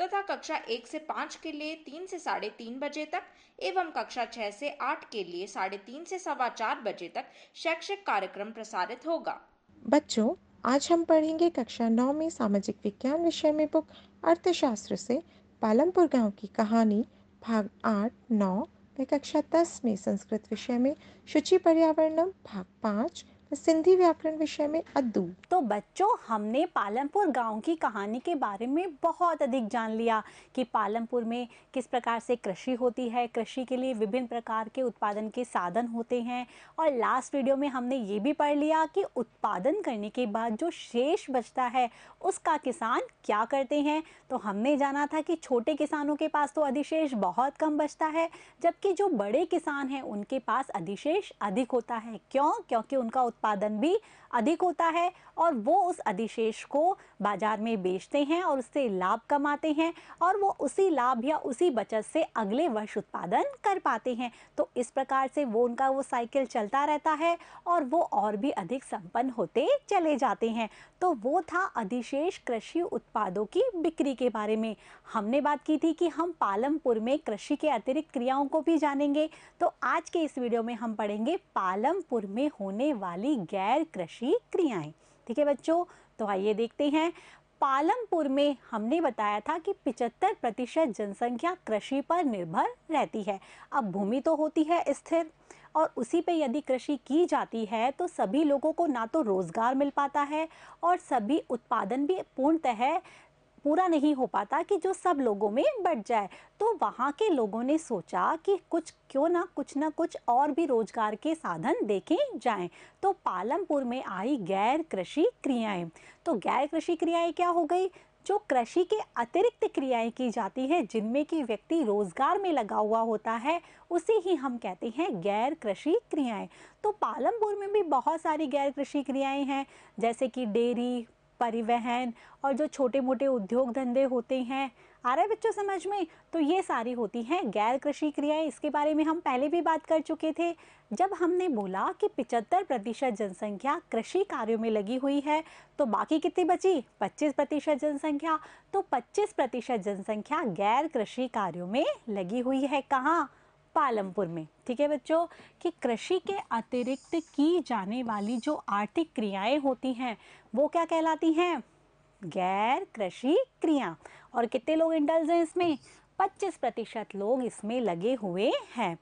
तथा कक्षा एक से पाँच के लिए तीन से साढ़े तीन बजे तक एवं कक्षा छः से आठ के लिए साढ़े तीन से सवा चार बजे तक शैक्षिक कार्यक्रम प्रसारित होगा बच्चों आज हम पढ़ेंगे कक्षा नौ में सामाजिक विज्ञान विषय में बुक अर्थशास्त्र से पालमपुर गांव की कहानी भाग आठ नौ व कक्षा दस में संस्कृत विषय में शुचि पर्यावरणम भाग पाँच सिंधी व्याकरण विषय में अद्दू तो बच्चों हमने पालमपुर गांव की कहानी के बारे में बहुत अधिक जान लिया कि पालमपुर में किस प्रकार से कृषि होती है कृषि के लिए विभिन्न प्रकार के उत्पादन के साधन होते हैं और लास्ट वीडियो में हमने ये भी पढ़ लिया कि उत्पादन करने के बाद जो शेष बचता है उसका किसान क्या करते हैं तो हमने जाना था कि छोटे किसानों के पास तो अधिशेष बहुत कम बचता है जबकि जो बड़े किसान हैं उनके पास अधिशेष अधिक होता है क्यों क्योंकि उनका उत्पादन भी अधिक होता है और वो उस अधिशेष को बाज़ार में बेचते हैं और उससे लाभ कमाते हैं और वो उसी लाभ या उसी बचत से अगले वर्ष उत्पादन कर पाते हैं तो इस प्रकार से वो उनका वो साइकिल चलता रहता है और वो और भी अधिक संपन्न होते चले जाते हैं तो वो था अधिशेष कृषि उत्पादों की बिक्री के बारे में हमने बात की थी कि हम पालमपुर में कृषि के अतिरिक्त क्रियाओं को भी जानेंगे तो आज के इस वीडियो में हम पढ़ेंगे पालमपुर में होने वाली गैर कृषि क्रियाएं ठीक है बच्चों तो आइए देखते हैं पालमपुर में हमने बताया था कि 75 प्रतिशत जनसंख्या कृषि पर निर्भर रहती है अब भूमि तो होती है स्थिर और उसी पे यदि कृषि की जाती है तो सभी लोगों को ना तो रोज़गार मिल पाता है और सभी उत्पादन भी पूर्णतः पूरा नहीं हो पाता कि जो सब लोगों में बढ़ जाए तो वहाँ के लोगों ने सोचा कि कुछ क्यों ना कुछ ना कुछ और भी रोजगार के साधन देखे जाएं तो पालमपुर में आई गैर कृषि क्रियाएं तो गैर कृषि क्रियाएं क्या हो गई जो कृषि के अतिरिक्त क्रियाएं की जाती है जिनमें कि व्यक्ति रोजगार में लगा हुआ होता है उसे ही हम कहते हैं गैर कृषि क्रियाएं तो पालमपुर में भी बहुत सारी गैर कृषि क्रियाएं हैं जैसे कि डेयरी परिवहन और जो छोटे मोटे उद्योग धंधे होते हैं आ रहे बच्चों समझ में तो ये सारी होती हैं गैर कृषि क्रियाएं इसके बारे में हम पहले भी बात कर चुके थे जब हमने बोला कि 75 प्रतिशत जनसंख्या कृषि कार्यों में लगी हुई है तो बाकी कितनी बची 25 प्रतिशत जनसंख्या तो 25 प्रतिशत जनसंख्या गैर कृषि कार्यों में लगी हुई है कहाँ पालमपुर में ठीक है बच्चों कि कृषि के अतिरिक्त की जाने वाली जो आर्थिक क्रियाएं होती हैं वो क्या कहलाती हैं गैर कृषि क्रिया और कितने लोग इंडल्ज हैं इसमें 25 प्रतिशत लोग इसमें लगे हुए हैं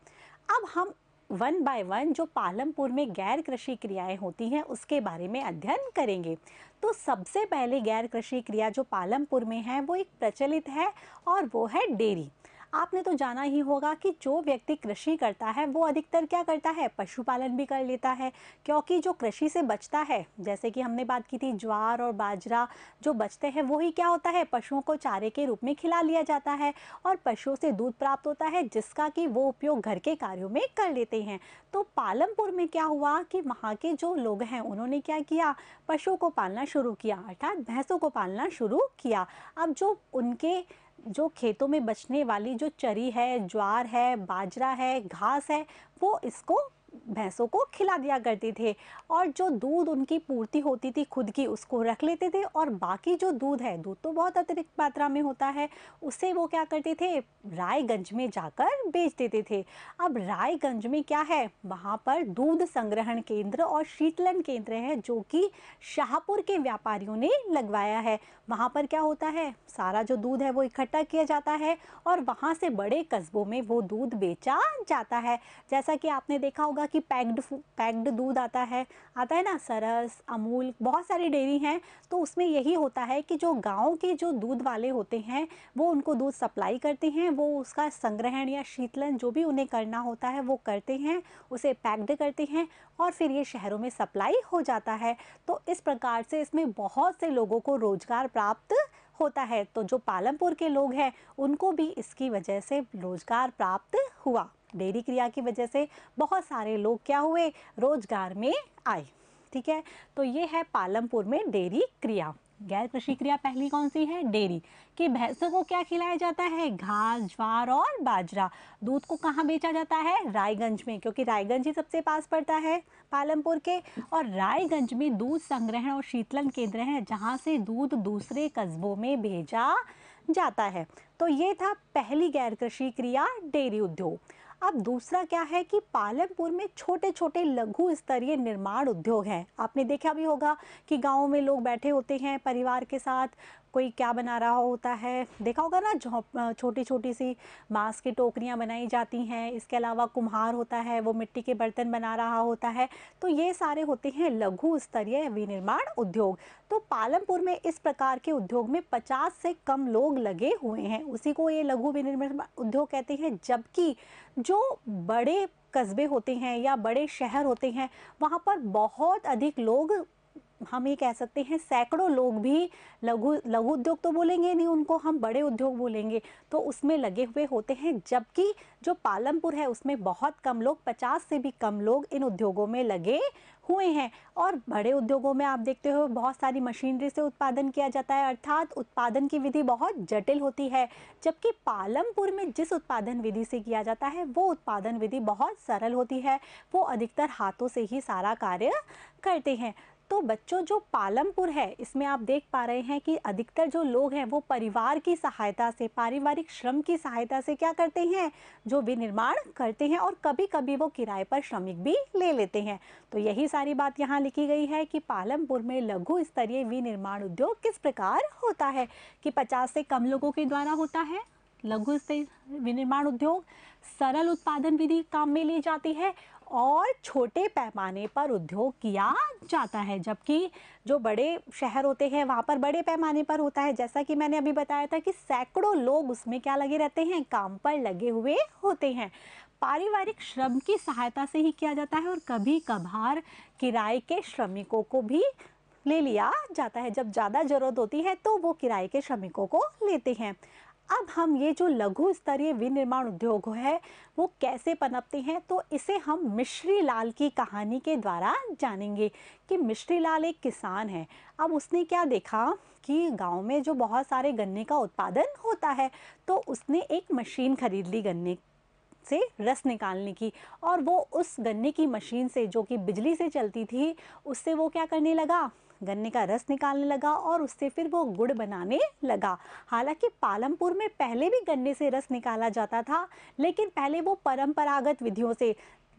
अब हम वन बाय वन जो पालमपुर में गैर कृषि क्रियाएं होती हैं उसके बारे में अध्ययन करेंगे तो सबसे पहले गैर कृषि क्रिया जो पालमपुर में है वो एक प्रचलित है और वो है डेयरी आपने तो जाना ही होगा कि जो व्यक्ति कृषि करता है वो अधिकतर क्या करता है पशुपालन भी कर लेता है क्योंकि जो कृषि से बचता है जैसे कि हमने बात की थी ज्वार और बाजरा जो बचते हैं वही क्या होता है पशुओं को चारे के रूप में खिला लिया जाता है और पशुओं से दूध प्राप्त होता है जिसका कि वो उपयोग घर के कार्यों में कर लेते हैं तो पालमपुर में क्या हुआ कि वहाँ के जो लोग हैं उन्होंने क्या किया पशुओं को पालना शुरू किया अर्थात भैंसों को पालना शुरू किया अब जो उनके जो खेतों में बचने वाली जो चरी है ज्वार है बाजरा है घास है वो इसको भैंसों को खिला दिया करते थे और जो दूध उनकी पूर्ति होती थी खुद की उसको रख लेते थे और बाकी जो दूध है दूध तो बहुत अतिरिक्त मात्रा में होता है उसे वो क्या करते थे रायगंज में जाकर बेच देते थे अब रायगंज में क्या है वहाँ पर दूध संग्रहण केंद्र और शीतलन केंद्र है जो कि शाहपुर के व्यापारियों ने लगवाया है वहाँ पर क्या होता है सारा जो दूध है वो इकट्ठा किया जाता है और वहाँ से बड़े कस्बों में वो दूध बेचा जाता है जैसा कि आपने देखा होगा तरह की पैक्ड पैक्ड दूध आता है आता है ना सरस अमूल बहुत सारी डेयरी हैं तो उसमें यही होता है कि जो गाँव के जो दूध वाले होते हैं वो उनको दूध सप्लाई करते हैं वो उसका संग्रहण या शीतलन जो भी उन्हें करना होता है वो करते हैं उसे पैक्ड करते हैं और फिर ये शहरों में सप्लाई हो जाता है तो इस प्रकार से इसमें बहुत से लोगों को रोज़गार प्राप्त होता है तो जो पालमपुर के लोग हैं उनको भी इसकी वजह से रोज़गार प्राप्त हुआ डेयरी क्रिया की वजह से बहुत सारे लोग क्या हुए रोजगार में आए ठीक है तो ये है पालमपुर में डेयरी क्रिया गैर कृषि क्रिया पहली कौन सी है डेयरी कि भैंसों को क्या खिलाया जाता है घास ज्वार और बाजरा दूध को कहाँ बेचा जाता है रायगंज में क्योंकि रायगंज ही सबसे पास पड़ता है पालमपुर के और रायगंज में दूध संग्रहण और शीतलन केंद्र है जहाँ से दूध दूसरे कस्बों में भेजा जाता है तो ये था पहली गैर कृषि क्रिया डेयरी उद्योग अब दूसरा क्या है कि पालमपुर में छोटे छोटे लघु स्तरीय निर्माण उद्योग हैं आपने देखा भी होगा कि गाँव में लोग बैठे होते हैं परिवार के साथ कोई क्या बना रहा होता है देखा होगा ना छोटी छोटी सी बांस की टोकरियाँ बनाई जाती हैं इसके अलावा कुम्हार होता है वो मिट्टी के बर्तन बना रहा होता है तो ये सारे होते हैं लघु स्तरीय विनिर्माण उद्योग तो पालमपुर में इस प्रकार के उद्योग में पचास से कम लोग लगे हुए हैं उसी को ये लघु विनिर्माण उद्योग कहते हैं जबकि जो बड़े कस्बे होते हैं या बड़े शहर होते हैं वहाँ पर बहुत अधिक लोग हम ये कह सकते हैं सैकड़ों लोग भी लघु लघु उद्योग तो बोलेंगे नहीं उनको हम बड़े उद्योग बोलेंगे तो उसमें लगे हुए होते हैं जबकि जो पालमपुर है उसमें बहुत कम लोग पचास से भी कम लोग इन उद्योगों में लगे हुए हैं और बड़े उद्योगों में आप देखते हो बहुत सारी मशीनरी से उत्पादन किया जाता है अर्थात उत्पादन की विधि बहुत जटिल होती है जबकि पालमपुर में जिस उत्पादन विधि से किया जाता है वो उत्पादन विधि बहुत सरल होती है वो अधिकतर हाथों से ही सारा कार्य करते हैं तो बच्चों जो पालमपुर है इसमें आप देख पा रहे हैं कि अधिकतर जो लोग हैं वो परिवार की सहायता से पारिवारिक श्रम की सहायता से क्या करते हैं जो विनिर्माण करते हैं और कभी कभी वो किराए पर श्रमिक भी ले लेते हैं तो यही सारी बात यहाँ लिखी गई है कि पालमपुर में लघु स्तरीय विनिर्माण उद्योग किस प्रकार होता है कि पचास से कम लोगों के द्वारा होता है लघु विनिर्माण उद्योग सरल उत्पादन विधि काम में ली जाती है और छोटे पैमाने पर उद्योग किया जाता है जबकि जो बड़े शहर होते हैं वहाँ पर बड़े पैमाने पर होता है जैसा कि मैंने अभी बताया था कि सैकड़ों लोग उसमें क्या लगे रहते हैं काम पर लगे हुए होते हैं पारिवारिक श्रम की सहायता से ही किया जाता है और कभी कभार किराए के श्रमिकों को भी ले लिया जाता है जब ज़्यादा ज़रूरत होती है तो वो किराए के श्रमिकों को लेते हैं अब हम ये जो लघु स्तरीय विनिर्माण उद्योग है वो कैसे पनपते हैं तो इसे हम मिश्री लाल की कहानी के द्वारा जानेंगे कि मिश्री लाल एक किसान है अब उसने क्या देखा कि गांव में जो बहुत सारे गन्ने का उत्पादन होता है तो उसने एक मशीन खरीद ली गन्ने से रस निकालने की और वो उस गन्ने की मशीन से जो कि बिजली से चलती थी उससे वो क्या करने लगा गन्ने का रस निकालने लगा और उससे फिर वो गुड़ बनाने लगा हालांकि पालमपुर में पहले भी गन्ने से रस निकाला जाता था लेकिन पहले वो परंपरागत विधियों से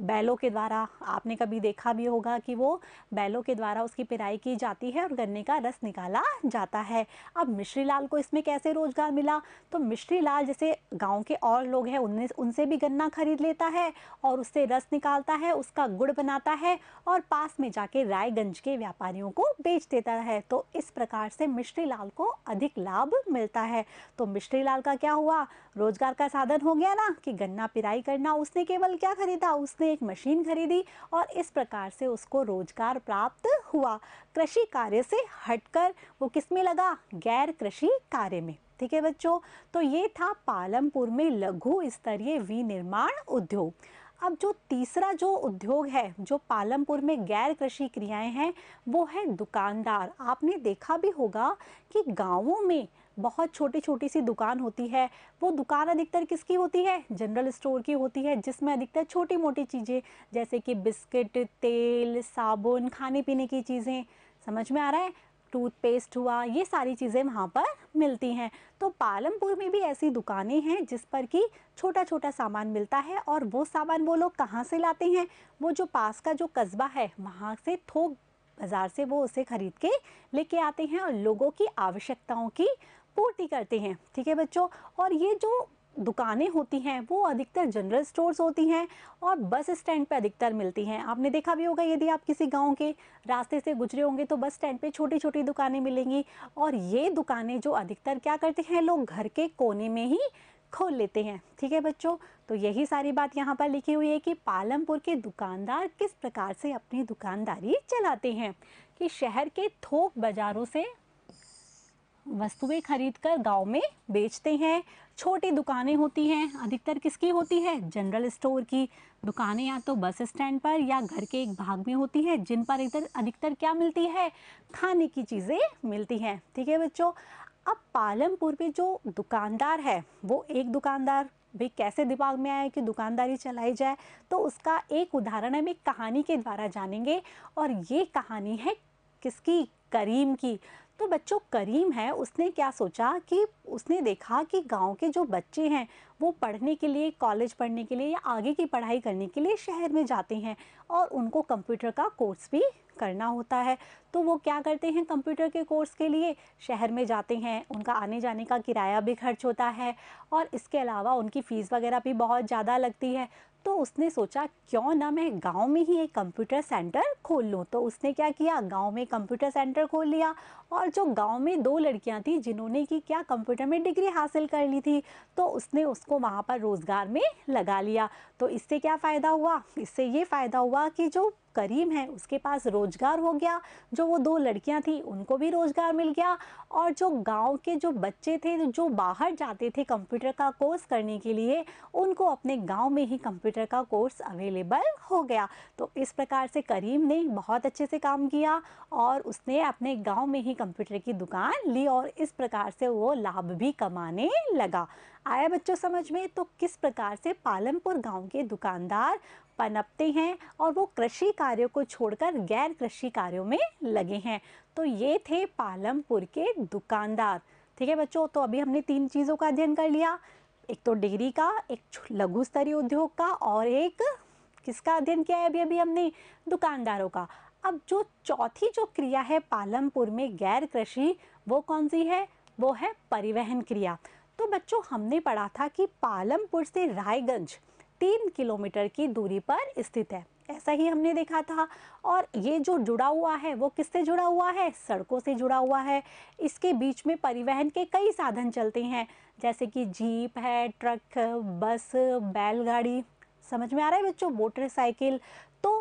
बैलों के द्वारा आपने कभी देखा भी होगा कि वो बैलों के द्वारा उसकी पिराई की जाती है और गन्ने का रस निकाला जाता है अब मिश्री लाल को इसमें कैसे रोज़गार मिला तो मिश्री लाल जैसे गांव के और लोग हैं उनने उनसे भी गन्ना खरीद लेता है और उससे रस निकालता है उसका गुड़ बनाता है और पास में जाके रायगंज के व्यापारियों को बेच देता है तो इस प्रकार से मिश्री लाल को अधिक लाभ मिलता है तो मिश्री लाल का क्या हुआ रोजगार का साधन हो गया ना कि गन्ना पिराई करना उसने केवल क्या खरीदा उसने उसने एक मशीन खरीदी और इस प्रकार से उसको रोजगार प्राप्त हुआ कृषि कार्य से हटकर वो किस में लगा गैर कृषि कार्य में ठीक है बच्चों तो ये था पालमपुर में लघु स्तरीय विनिर्माण उद्योग अब जो तीसरा जो उद्योग है जो पालमपुर में गैर कृषि क्रियाएं हैं वो है दुकानदार आपने देखा भी होगा कि गांवों में बहुत छोटी छोटी सी दुकान होती है वो दुकान अधिकतर किसकी होती है जनरल स्टोर की होती है जिसमें अधिकतर छोटी मोटी चीज़ें जैसे कि बिस्किट तेल साबुन खाने पीने की चीज़ें समझ में आ रहा है टूथपेस्ट हुआ ये सारी चीज़ें वहाँ पर मिलती हैं तो पालमपुर में भी ऐसी दुकानें हैं जिस पर कि छोटा छोटा सामान मिलता है और वो सामान वो लोग कहाँ से लाते हैं वो जो पास का जो कस्बा है वहाँ से थोक बाज़ार से वो उसे ख़रीद के लेके आते हैं और लोगों की आवश्यकताओं की पूर्ति करते हैं ठीक है बच्चों और ये जो दुकानें होती हैं वो अधिकतर जनरल स्टोर्स होती हैं और बस स्टैंड पे अधिकतर मिलती हैं आपने देखा भी होगा यदि आप किसी गांव के रास्ते से गुजरे होंगे तो बस स्टैंड पे छोटी छोटी दुकानें मिलेंगी और ये दुकानें जो अधिकतर क्या करते हैं लोग घर के कोने में ही खोल लेते हैं ठीक है बच्चों तो यही सारी बात यहाँ पर लिखी हुई है कि पालमपुर के दुकानदार किस प्रकार से अपनी दुकानदारी चलाते हैं कि शहर के थोक बाज़ारों से वस्तुएं खरीदकर गांव में बेचते हैं छोटी दुकानें होती हैं अधिकतर किसकी होती है जनरल स्टोर की दुकानें या तो बस स्टैंड पर या घर के एक भाग में होती है जिन पर इधर अधिकतर क्या मिलती है खाने की चीज़ें मिलती हैं ठीक है बच्चों अब पालमपुर में जो दुकानदार है वो एक दुकानदार भी कैसे दिमाग में आया कि दुकानदारी चलाई जाए तो उसका एक उदाहरण हम एक कहानी के द्वारा जानेंगे और ये कहानी है किसकी करीम की तो बच्चों करीम है उसने क्या सोचा कि उसने देखा कि गांव के जो बच्चे हैं वो पढ़ने के लिए कॉलेज पढ़ने के लिए या आगे की पढ़ाई करने के लिए शहर में जाते हैं और उनको कंप्यूटर का कोर्स भी करना होता है तो वो क्या करते हैं कंप्यूटर के कोर्स के लिए शहर में जाते हैं उनका आने जाने का किराया भी खर्च होता है और इसके अलावा उनकी फ़ीस वगैरह भी बहुत ज़्यादा लगती है तो उसने सोचा क्यों ना मैं गांव में ही एक कंप्यूटर सेंटर खोल लूँ तो उसने क्या किया गांव में कंप्यूटर सेंटर खोल लिया और जो गांव में दो लड़कियां थी जिन्होंने कि क्या कंप्यूटर में डिग्री हासिल कर ली थी तो उसने उसको वहाँ पर रोज़गार में लगा लिया तो इससे क्या फ़ायदा हुआ इससे ये फ़ायदा हुआ कि जो करीम है उसके पास रोज़गार हो गया जो वो दो लड़कियां थी उनको भी रोज़गार मिल गया और जो गांव के जो बच्चे थे जो बाहर जाते थे कंप्यूटर का कोर्स करने के लिए उनको अपने गाँव में ही कंप्यूटर का कोर्स अवेलेबल हो गया तो इस प्रकार से करीम ने बहुत अच्छे से काम किया और उसने अपने गाँव में ही कंप्यूटर की दुकान ली और इस प्रकार से वो लाभ भी कमाने लगा आया बच्चों समझ में तो किस प्रकार से पालमपुर गांव के दुकानदार पनपते हैं और वो कृषि कार्यों को छोड़कर गैर कृषि कार्यों में लगे हैं तो ये थे पालमपुर के दुकानदार ठीक है बच्चों तो अभी हमने तीन चीज़ों का अध्ययन कर लिया एक तो डेयरी का एक लघु स्तरीय उद्योग का और एक किसका अध्ययन किया है अभी अभी हमने दुकानदारों का अब जो चौथी जो क्रिया है पालमपुर में गैर कृषि वो कौन सी है वो है परिवहन क्रिया तो बच्चों हमने पढ़ा था कि पालमपुर से रायगंज तीन किलोमीटर की दूरी पर स्थित है ऐसा ही हमने देखा था और ये जो जुड़ा हुआ है वो किससे जुड़ा हुआ है सड़कों से जुड़ा हुआ है इसके बीच में परिवहन के कई साधन चलते हैं जैसे कि जीप है ट्रक बस बैलगाड़ी समझ में आ रहा है बच्चों मोटरसाइकिल तो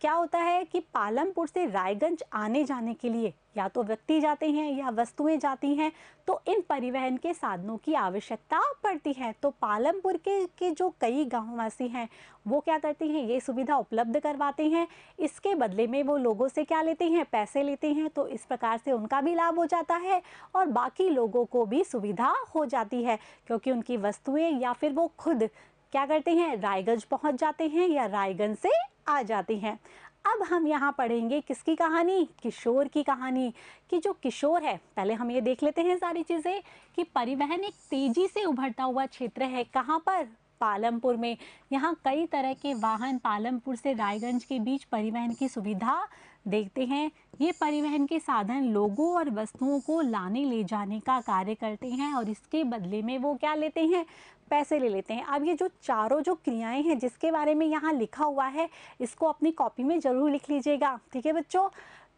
क्या होता है कि पालमपुर से रायगंज आने जाने के लिए या तो व्यक्ति जाते हैं या वस्तुएं जाती हैं तो इन परिवहन के साधनों की आवश्यकता पड़ती है तो पालमपुर के, के जो कई गांववासी हैं वो क्या करते हैं ये सुविधा उपलब्ध करवाते हैं इसके बदले में वो लोगों से क्या लेते हैं पैसे लेते हैं तो इस प्रकार से उनका भी लाभ हो जाता है और बाकी लोगों को भी सुविधा हो जाती है क्योंकि उनकी वस्तुएँ या फिर वो खुद क्या करते हैं रायगंज पहुंच जाते हैं या रायगंज से आ जाती हैं अब हम यहाँ पढ़ेंगे किसकी कहानी किशोर की कहानी कि जो किशोर है पहले हम ये देख लेते हैं सारी चीज़ें कि परिवहन एक तेज़ी से उभरता हुआ क्षेत्र है कहाँ पर पालमपुर में यहाँ कई तरह के वाहन पालमपुर से रायगंज के बीच परिवहन की सुविधा देखते हैं ये परिवहन के साधन लोगों और वस्तुओं को लाने ले जाने का कार्य करते हैं और इसके बदले में वो क्या लेते हैं पैसे ले लेते हैं अब ये जो चारों जो क्रियाएं हैं जिसके बारे में यहाँ लिखा हुआ है इसको अपनी कॉपी में ज़रूर लिख लीजिएगा ठीक है बच्चों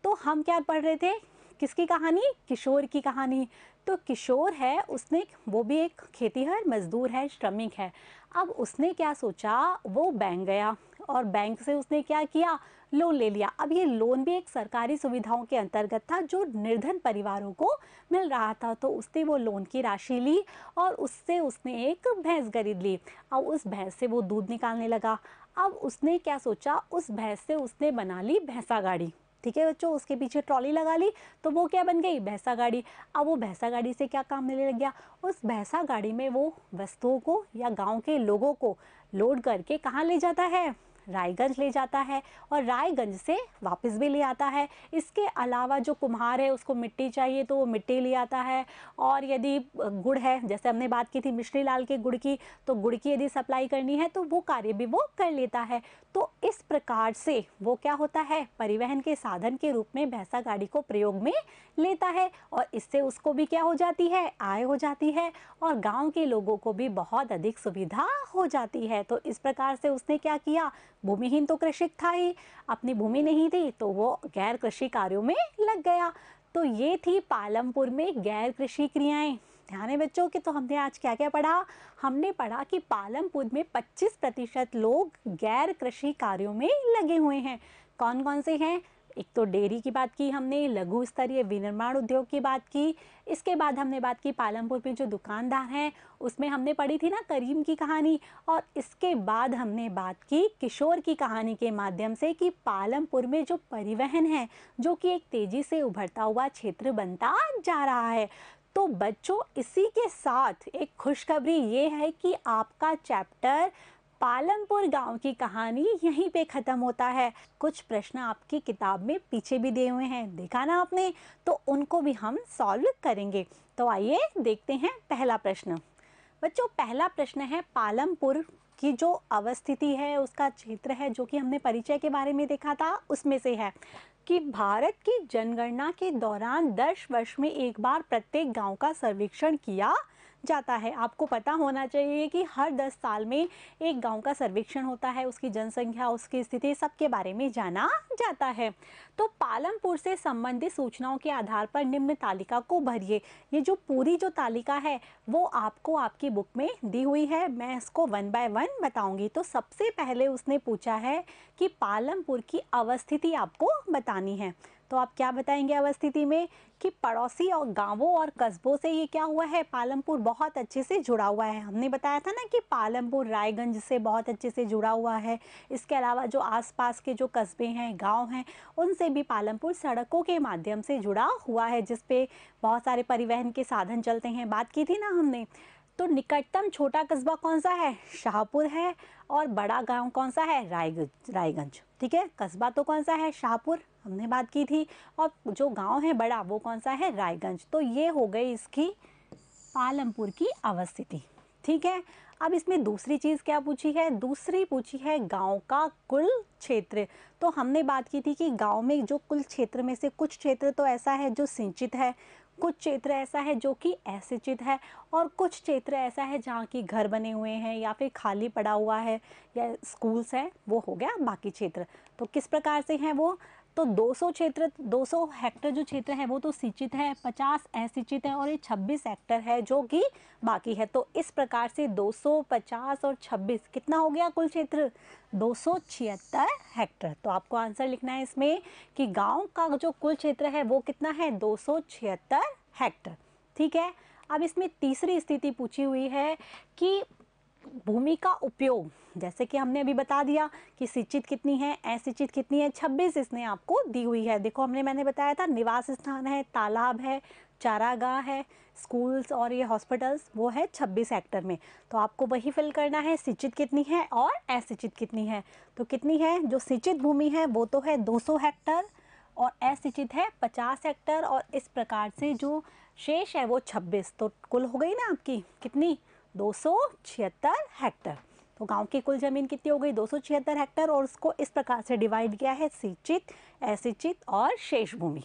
तो हम क्या पढ़ रहे थे किसकी कहानी किशोर की कहानी तो किशोर है उसने वो भी एक खेतीहर मजदूर है श्रमिक है अब उसने क्या सोचा वो बैंक गया और बैंक से उसने क्या किया लोन ले लिया अब ये लोन भी एक सरकारी सुविधाओं के अंतर्गत था जो निर्धन परिवारों को मिल रहा था तो उसने वो लोन की राशि ली और उससे उसने एक भैंस खरीद ली और उस भैंस से वो दूध निकालने लगा अब उसने क्या सोचा उस भैंस से उसने बना ली भैंसा गाड़ी ठीक है बच्चों उसके पीछे ट्रॉली लगा ली तो वो क्या बन गई भैंसा गाड़ी अब वो भैंसा गाड़ी से क्या काम मिलने लग गया उस भैंसा गाड़ी में वो वस्तुओं को या गांव के लोगों को लोड करके कहाँ ले जाता है रायगंज ले जाता है और रायगंज से वापस भी ले आता है इसके अलावा जो कुम्हार है उसको मिट्टी चाहिए तो वो मिट्टी ले आता है और यदि गुड़ है जैसे हमने बात की थी मिश्री लाल के गुड़ की तो गुड़ की यदि सप्लाई करनी है तो वो कार्य भी वो कर लेता है तो इस प्रकार से वो क्या होता है परिवहन के साधन के रूप में भैंसा गाड़ी को प्रयोग में लेता है और इससे उसको भी क्या हो जाती है आय हो जाती है और गांव के लोगों को भी बहुत अधिक सुविधा हो जाती है तो इस प्रकार से उसने क्या किया भूमिहीन तो कृषिक था ही अपनी भूमि नहीं थी तो वो गैर कृषि कार्यों में लग गया तो ये थी पालमपुर में गैर कृषि क्रियाएँ ध्यान है बच्चों कि तो हमने आज क्या क्या पढ़ा हमने पढ़ा कि पालमपुर में 25 प्रतिशत लोग गैर कृषि कार्यों में लगे हुए हैं कौन कौन से हैं एक तो डेयरी की बात की हमने लघु स्तरीय विनिर्माण उद्योग की बात की इसके बाद हमने बात की पालमपुर में जो दुकानदार हैं उसमें हमने पढ़ी थी ना करीम की कहानी और इसके बाद हमने बात की किशोर की कहानी के माध्यम से कि पालमपुर में जो परिवहन है जो कि एक तेज़ी से उभरता हुआ क्षेत्र बनता जा रहा है तो बच्चों इसी के साथ एक खुशखबरी ये है कि आपका चैप्टर पालमपुर गांव की कहानी यहीं पे ख़त्म होता है कुछ प्रश्न आपकी किताब में पीछे भी दिए हुए हैं देखा ना आपने तो उनको भी हम सॉल्व करेंगे तो आइए देखते हैं पहला प्रश्न बच्चों पहला प्रश्न है पालमपुर की जो अवस्थिति है उसका क्षेत्र है जो कि हमने परिचय के बारे में देखा था उसमें से है कि भारत की जनगणना के दौरान दस वर्ष में एक बार प्रत्येक गांव का सर्वेक्षण किया जाता है आपको पता होना चाहिए कि हर दस साल में एक गाँव का सर्वेक्षण होता है उसकी जनसंख्या उसकी स्थिति सबके बारे में जाना जाता है तो पालमपुर से संबंधित सूचनाओं के आधार पर निम्न तालिका को भरिए ये जो पूरी जो तालिका है वो आपको आपकी बुक में दी हुई है मैं इसको वन बाय वन बताऊंगी तो सबसे पहले उसने पूछा है कि पालमपुर की अवस्थिति आपको बतानी है तो आप क्या बताएंगे अवस्थिति में कि पड़ोसी और गांवों और कस्बों से ये क्या हुआ है पालमपुर बहुत अच्छे से जुड़ा हुआ है हमने बताया था ना कि पालमपुर रायगंज से बहुत अच्छे से जुड़ा हुआ है इसके अलावा जो आसपास के जो कस्बे हैं गांव हैं उनसे भी पालमपुर सड़कों के माध्यम से जुड़ा हुआ है जिसपे बहुत सारे परिवहन के साधन चलते हैं बात की थी ना हमने तो निकटतम छोटा कस्बा कौन सा है शाहपुर है और बड़ा गांव कौन सा है रायगंज रायगंज ठीक है कस्बा तो कौन सा है शाहपुर हमने बात की थी और जो गांव है बड़ा वो कौन सा है रायगंज तो ये हो गई इसकी पालमपुर की अवस्थिति ठीक है अब इसमें दूसरी चीज़ क्या पूछी है दूसरी पूछी है गांव का कुल क्षेत्र तो हमने बात की थी कि गांव में जो कुल क्षेत्र में से कुछ क्षेत्र तो ऐसा है जो सिंचित है कुछ क्षेत्र ऐसा है जो कि असिंचित है और कुछ क्षेत्र ऐसा है जहाँ की घर बने हुए हैं या फिर खाली पड़ा हुआ है या स्कूल्स हैं वो हो गया बाकी क्षेत्र तो किस प्रकार से हैं वो तो 200 क्षेत्र 200 हेक्टर जो क्षेत्र है वो तो सिंचित है 50 असिंचित है और ये 26 हेक्टर है जो कि बाकी है तो इस प्रकार से 200 50 और 26 कितना हो गया कुल क्षेत्र दो हेक्टर तो आपको आंसर लिखना है इसमें कि गांव का जो कुल क्षेत्र है वो कितना है दो हेक्टर ठीक है अब इसमें तीसरी स्थिति पूछी हुई है कि भूमि का उपयोग जैसे कि हमने अभी बता दिया कि सिंचित कितनी है असिंचित कितनी है 26 इसने आपको दी हुई है देखो हमने मैंने बताया था निवास स्थान है तालाब है चारागाह है स्कूल्स और ये हॉस्पिटल्स वो है 26 हेक्टर में तो आपको वही फिल करना है सिंचित कितनी है और असिंचित कितनी है तो कितनी है जो सिंचित भूमि है वो तो है सौ हेक्टर और असिंचित है पचास हेक्टर और इस प्रकार से जो शेष है वो छब्बीस तो कुल हो गई ना आपकी कितनी दो हेक्टर तो गांव की कुल जमीन कितनी हो गई दो हेक्टर और उसको इस प्रकार से डिवाइड किया है सिंचित असिंचित और शेष भूमि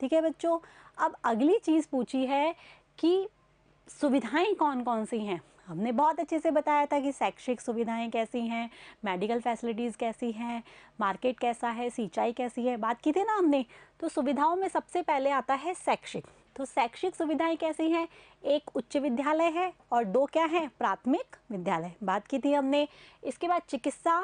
ठीक है बच्चों अब अगली चीज़ पूछी है कि सुविधाएं कौन कौन सी हैं हमने बहुत अच्छे से बताया था कि शैक्षिक सुविधाएं कैसी हैं मेडिकल फैसिलिटीज़ कैसी हैं मार्केट कैसा है सिंचाई कैसी है बात की थी ना हमने तो सुविधाओं में सबसे पहले आता है शैक्षिक तो शैक्षिक सुविधाएं कैसी हैं एक उच्च विद्यालय है और दो क्या है प्राथमिक विद्यालय बात की थी हमने इसके बाद चिकित्सा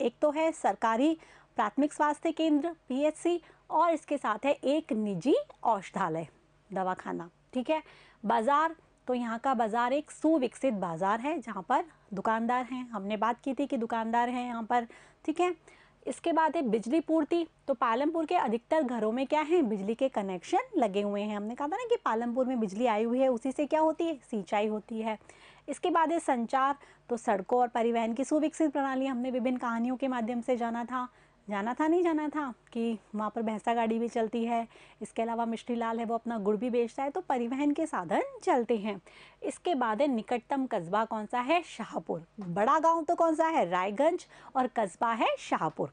एक तो है सरकारी प्राथमिक स्वास्थ्य केंद्र पीएचसी और इसके साथ है एक निजी औषधालय दवाखाना ठीक है बाज़ार तो यहाँ का बाज़ार एक सुविकसित बाज़ार है जहाँ पर दुकानदार हैं हमने बात की थी कि दुकानदार हैं यहाँ पर ठीक है इसके बाद है बिजली पूर्ति तो पालमपुर के अधिकतर घरों में क्या है बिजली के कनेक्शन लगे हुए हैं हमने कहा था ना कि पालमपुर में बिजली आई हुई है उसी से क्या होती है सिंचाई होती है इसके बाद है संचार तो सड़कों और परिवहन की सुविकसित प्रणाली हमने विभिन्न कहानियों के माध्यम से जाना था जाना था नहीं जाना था कि वहाँ पर भैंसा गाड़ी भी चलती है इसके अलावा मिश्री लाल है वो अपना गुड़ भी बेचता है तो परिवहन के साधन चलते हैं इसके बाद है निकटतम कस्बा कौन सा है शाहपुर बड़ा गांव तो कौन सा है रायगंज और कस्बा है शाहपुर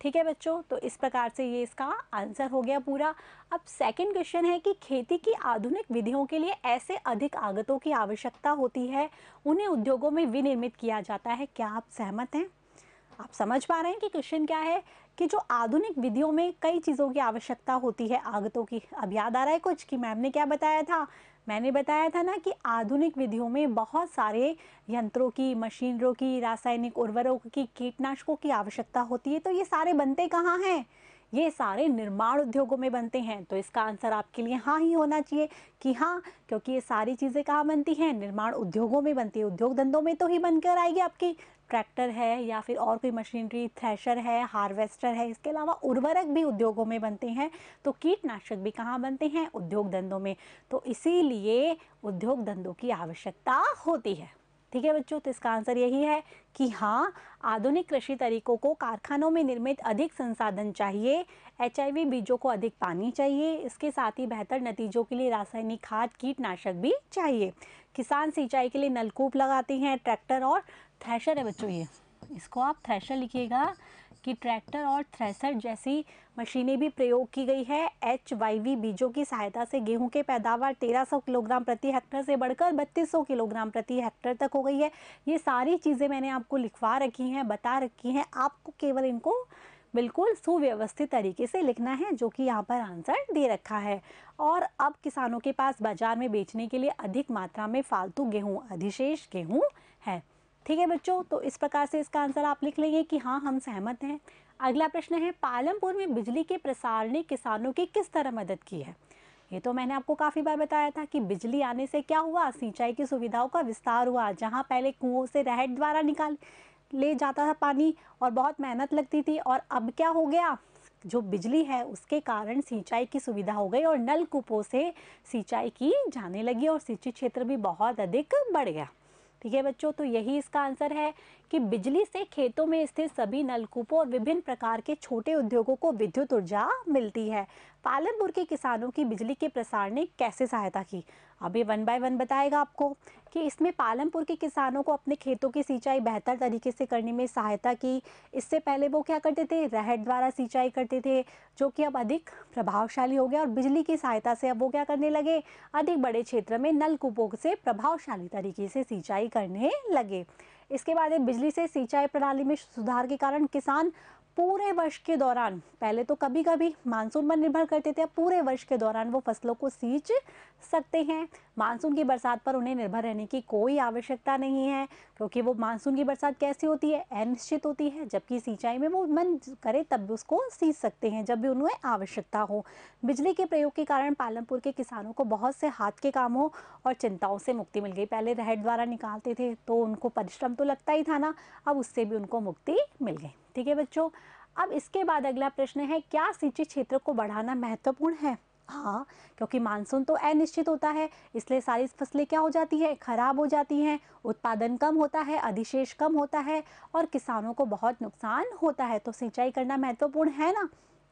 ठीक है बच्चों तो इस प्रकार से ये इसका आंसर हो गया पूरा अब सेकंड क्वेश्चन है कि खेती की आधुनिक विधियों के लिए ऐसे अधिक आगतों की आवश्यकता होती है उन्हें उद्योगों में विनिर्मित किया जाता है क्या आप सहमत हैं आप समझ पा रहे हैं कि क्वेश्चन क्या है कि जो आधुनिक विधियों में कई चीज़ों की आवश्यकता होती है आगतों की अब याद आ रहा है कुछ कि मैम ने क्या बताया था मैंने बताया था ना कि आधुनिक विधियों में बहुत सारे यंत्रों की मशीनरों की रासायनिक उर्वरों की कीटनाशकों की आवश्यकता होती है तो ये सारे बनते कहाँ हैं ये सारे निर्माण उद्योगों में बनते हैं तो इसका आंसर आपके लिए हाँ ही होना चाहिए कि हाँ क्योंकि ये सारी चीज़ें कहाँ बनती हैं निर्माण उद्योगों में बनती है उद्योग धंधों में तो ही बनकर आएगी आपकी ट्रैक्टर है या फिर और कोई मशीनरी थ्रेशर है हार्वेस्टर है इसके अलावा उर्वरक भी उद्योगों में बनते हैं तो कीटनाशक भी कहाँ बनते हैं उद्योग धंधों में तो इसीलिए उद्योग धंधों की आवश्यकता होती है ठीक है बच्चों तो इसका आंसर यही है कि हाँ आधुनिक कृषि तरीकों को कारखानों में निर्मित अधिक संसाधन चाहिए एच बीजों को अधिक पानी चाहिए इसके साथ ही बेहतर नतीजों के लिए रासायनिक खाद कीटनाशक भी चाहिए किसान सिंचाई के लिए नलकूप लगाते हैं ट्रैक्टर और थ्रेशर है बच्चों ये इसको आप थ्रेशर लिखिएगा कि ट्रैक्टर और थ्रेसर जैसी मशीनें भी प्रयोग की गई है एच वाई वी बीजों की सहायता से गेहूं के पैदावार 1300 किलोग्राम प्रति हेक्टर से बढ़कर 3200 किलोग्राम प्रति हेक्टर तक हो गई है ये सारी चीज़ें मैंने आपको लिखवा रखी हैं बता रखी हैं आपको केवल इनको बिल्कुल सुव्यवस्थित तरीके से लिखना है जो कि यहाँ पर आंसर दे रखा है और अब किसानों के पास बाजार में बेचने के लिए अधिक मात्रा में फालतू गेहूँ अधिशेष गेहूँ है ठीक है बच्चों तो इस प्रकार से इसका आंसर आप लिख लेंगे कि हाँ हम सहमत हैं अगला प्रश्न है पालमपुर में बिजली के प्रसार ने किसानों की किस तरह मदद की है ये तो मैंने आपको काफ़ी बार बताया था कि बिजली आने से क्या हुआ सिंचाई की सुविधाओं का विस्तार हुआ जहाँ पहले कुओं से रहट द्वारा निकाल ले जाता था पानी और बहुत मेहनत लगती थी और अब क्या हो गया जो बिजली है उसके कारण सिंचाई की सुविधा हो गई और नलकूपों से सिंचाई की जाने लगी और सिंचित क्षेत्र भी बहुत अधिक बढ़ गया ठीक है बच्चों तो यही इसका आंसर है कि बिजली से खेतों में स्थित सभी नलकूपों और विभिन्न प्रकार के छोटे उद्योगों को विद्युत ऊर्जा मिलती है पालमपुर के किसानों की बिजली के प्रसार ने कैसे सहायता की अब ये वन बाय वन बताएगा आपको कि इसमें पालमपुर के किसानों को अपने खेतों की सिंचाई बेहतर तरीके से करने में सहायता की इससे पहले वो क्या करते थे रहट द्वारा सिंचाई करते थे जो कि अब अधिक प्रभावशाली हो गया और बिजली की सहायता से अब वो क्या करने लगे अधिक बड़े क्षेत्र में नलकूपों से प्रभावशाली तरीके से सिंचाई करने लगे इसके बाद बिजली से सिंचाई प्रणाली में सुधार के कारण किसान पूरे वर्ष के दौरान पहले तो कभी कभी मानसून पर निर्भर करते थे पूरे वर्ष के दौरान वो फसलों को सींच सकते हैं मानसून की बरसात पर उन्हें निर्भर रहने की कोई आवश्यकता नहीं है क्योंकि वो मानसून की बरसात कैसी होती है अनिश्चित होती है जबकि सिंचाई में वो मन करे तब भी उसको सींच सकते हैं जब भी उन्हें आवश्यकता हो बिजली के प्रयोग के कारण पालमपुर के किसानों को बहुत से हाथ के कामों और चिंताओं से मुक्ति मिल गई पहले रहट द्वारा निकालते थे तो उनको परिश्रम तो लगता ही था ना अब उससे भी उनको मुक्ति मिल गई ठीक है बच्चों अब इसके बाद अगला प्रश्न है क्या सिंचित क्षेत्र को बढ़ाना महत्वपूर्ण है हाँ क्योंकि मानसून तो अनिश्चित होता है इसलिए सारी फसलें क्या हो जाती है ख़राब हो जाती हैं उत्पादन कम होता है अधिशेष कम होता है और किसानों को बहुत नुकसान होता है तो सिंचाई करना महत्वपूर्ण है ना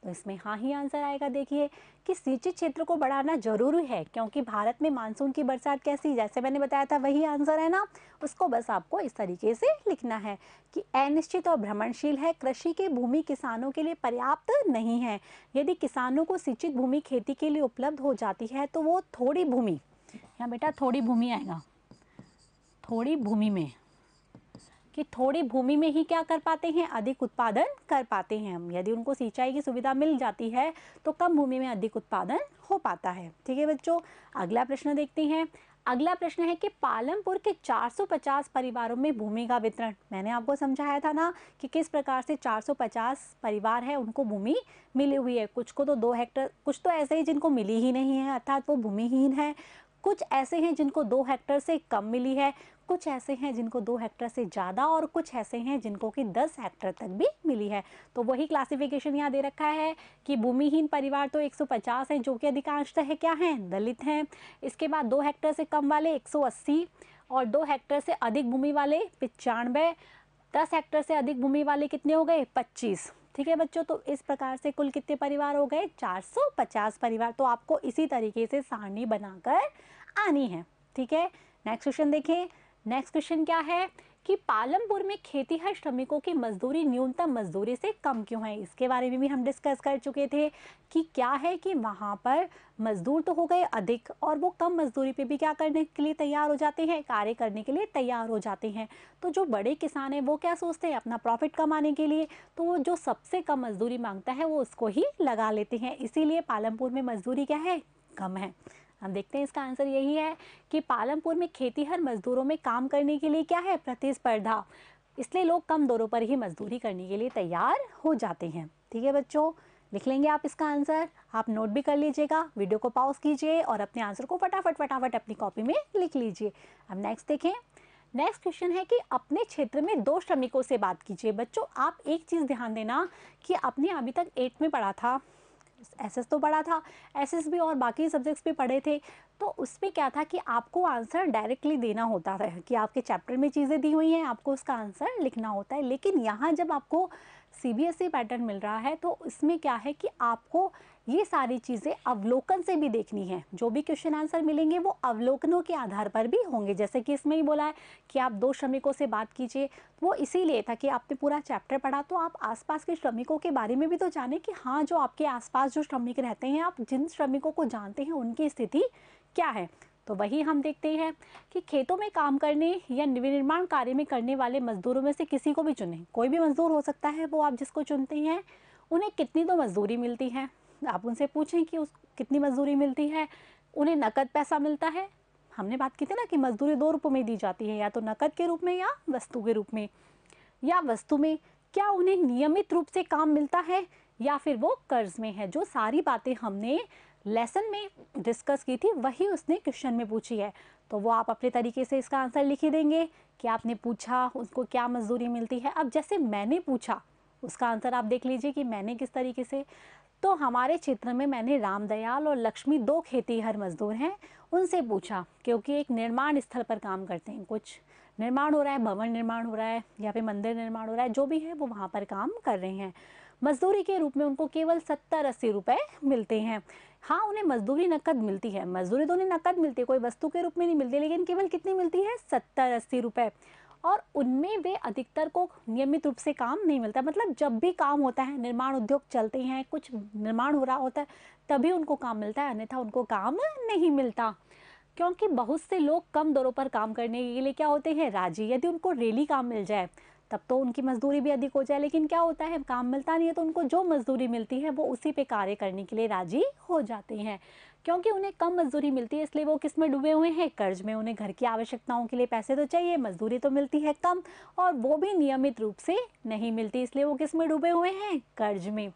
तो इसमें हाँ ही आंसर आएगा देखिए कि सिंचित क्षेत्र को बढ़ाना जरूरी है क्योंकि भारत में मानसून की बरसात कैसी जैसे मैंने बताया था वही आंसर है ना उसको बस आपको इस तरीके से लिखना है कि अनिश्चित और भ्रमणशील है कृषि की भूमि किसानों के लिए पर्याप्त नहीं है यदि किसानों को सिंचित भूमि खेती के लिए उपलब्ध हो जाती है तो वो थोड़ी भूमि यहाँ बेटा थोड़ी भूमि आएगा थोड़ी भूमि में कि थोड़ी भूमि में ही क्या कर पाते हैं अधिक उत्पादन कर पाते हैं हम यदि उनको सिंचाई की सुविधा मिल जाती है तो कम भूमि में अधिक उत्पादन हो पाता है ठीक है बच्चों अगला प्रश्न देखते हैं अगला प्रश्न है कि पालमपुर के 450 परिवारों में भूमि का वितरण मैंने आपको समझाया था ना कि किस प्रकार से 450 परिवार है उनको भूमि मिली हुई है कुछ को तो दो हेक्टर कुछ तो ऐसे ही जिनको मिली ही नहीं है अर्थात वो भूमिहीन है कुछ ऐसे हैं जिनको दो हेक्टर से कम मिली है कुछ ऐसे हैं जिनको दो हेक्टर से ज़्यादा और कुछ ऐसे हैं जिनको कि दस हेक्टर तक भी मिली है तो वही क्लासिफिकेशन यहाँ दे रखा है कि भूमिहीन परिवार तो 150 हैं जो कि अधिकांशतः क्या हैं दलित हैं इसके बाद दो हेक्टर से कम वाले 180 और दो हेक्टर से अधिक भूमि वाले पचानवे दस हेक्टर से अधिक भूमि वाले कितने हो गए पच्चीस ठीक है बच्चों तो इस प्रकार से कुल कितने परिवार हो गए 450 परिवार तो आपको इसी तरीके से सारणी बनाकर आनी है ठीक है नेक्स्ट क्वेश्चन देखें नेक्स्ट क्वेश्चन क्या है कि पालमपुर में खेतीहर श्रमिकों की मजदूरी न्यूनतम मजदूरी से कम क्यों है इसके बारे में भी हम डिस्कस कर चुके थे कि क्या है कि वहाँ पर मजदूर तो हो गए अधिक और वो कम मजदूरी पे भी क्या करने के लिए तैयार हो जाते हैं कार्य करने के लिए तैयार हो जाते हैं तो जो बड़े किसान हैं वो क्या सोचते हैं अपना प्रॉफिट कमाने के लिए तो वो जो सबसे कम मजदूरी मांगता है वो उसको ही लगा लेते हैं इसीलिए पालमपुर में मजदूरी क्या है कम है हम देखते हैं इसका आंसर यही है कि पालमपुर में खेतीहर मजदूरों में काम करने के लिए क्या है प्रतिस्पर्धा इसलिए लोग कम दौरों पर ही मजदूरी करने के लिए तैयार हो जाते हैं ठीक है बच्चों लिख लेंगे आप इसका आंसर आप नोट भी कर लीजिएगा वीडियो को पॉज कीजिए और अपने आंसर को फटाफट फटाफट अपनी कॉपी में लिख लीजिए अब नेक्स्ट देखें नेक्स्ट क्वेश्चन है कि अपने क्षेत्र में दो श्रमिकों से बात कीजिए बच्चों आप एक चीज़ ध्यान देना कि आपने अभी तक एट में पढ़ा था एस एस तो पढ़ा था एस एस भी और बाकी सब्जेक्ट्स भी पढ़े थे तो उसमें क्या था कि आपको आंसर डायरेक्टली देना होता है कि आपके चैप्टर में चीज़ें दी हुई हैं आपको उसका आंसर लिखना होता है लेकिन यहाँ जब आपको सीबीएसई पैटर्न e मिल रहा है तो इसमें क्या है कि आपको ये सारी चीज़ें अवलोकन से भी देखनी है जो भी क्वेश्चन आंसर मिलेंगे वो अवलोकनों के आधार पर भी होंगे जैसे कि इसमें ही बोला है कि आप दो श्रमिकों से बात कीजिए तो वो इसीलिए था कि आपने पूरा चैप्टर पढ़ा तो आप आसपास के श्रमिकों के बारे में भी तो जाने कि हाँ जो आपके आसपास जो श्रमिक रहते हैं आप जिन श्रमिकों को जानते हैं उनकी स्थिति क्या है तो वही हम देखते हैं कि खेतों में काम करने या विनिर्माण कार्य में करने वाले मजदूरों में से किसी को भी चुने कोई भी मजदूर हो सकता है वो आप जिसको चुनते हैं उन्हें कितनी तो मजदूरी मिलती है आप उनसे पूछें कि उस कितनी मजदूरी मिलती है उन्हें नकद पैसा मिलता है हमने बात की थी ना कि मजदूरी दो रूपों में दी जाती है या तो नकद के रूप में या वस्तु के रूप में या वस्तु में क्या उन्हें नियमित रूप से काम मिलता है या फिर वो कर्ज में है जो सारी बातें हमने लेसन में डिस्कस की थी वही उसने क्वेश्चन में पूछी है तो वो आप अपने तरीके से इसका आंसर लिख ही देंगे कि आपने पूछा उसको क्या मजदूरी मिलती है अब जैसे मैंने पूछा उसका आंसर आप देख लीजिए कि मैंने किस तरीके से तो हमारे क्षेत्र में मैंने रामदयाल और लक्ष्मी दो खेती हर मजदूर हैं उनसे पूछा क्योंकि एक निर्माण स्थल पर काम करते हैं कुछ निर्माण हो रहा है भवन निर्माण हो रहा है या फिर मंदिर निर्माण हो रहा है जो भी है वो वहाँ पर काम कर रहे हैं मजदूरी के रूप में उनको केवल सत्तर अस्सी रुपए मिलते हैं हाँ उन्हें मजदूरी नकद मिलती है मजदूरी तो उन्हें नकद मिलती है कोई वस्तु के रूप में नहीं मिलती लेकिन केवल कितनी मिलती है सत्तर अस्सी रुपए और उनमें वे अधिकतर को नियमित रूप से काम नहीं मिलता मतलब जब भी काम होता है निर्माण उद्योग चलते हैं कुछ निर्माण हो रहा होता है तभी उनको काम मिलता है अन्यथा उनको काम नहीं मिलता क्योंकि बहुत से लोग कम दरों पर काम करने के लिए क्या होते हैं राजी यदि उनको रेली काम मिल जाए तब तो उनकी मजदूरी भी अधिक हो जाए लेकिन क्या होता है काम मिलता नहीं है तो उनको जो मजदूरी मिलती है वो उसी पे कार्य करने के लिए राजी हो जाते हैं क्योंकि उन्हें कम मजदूरी मिलती है इसलिए वो किस में डूबे हुए हैं कर्ज में उन्हें घर की आवश्यकताओं के लिए पैसे तो चाहिए मजदूरी तो मिलती है कम और वो भी नियमित रूप से नहीं मिलती इसलिए वो किस में डूबे हुए हैं कर्ज में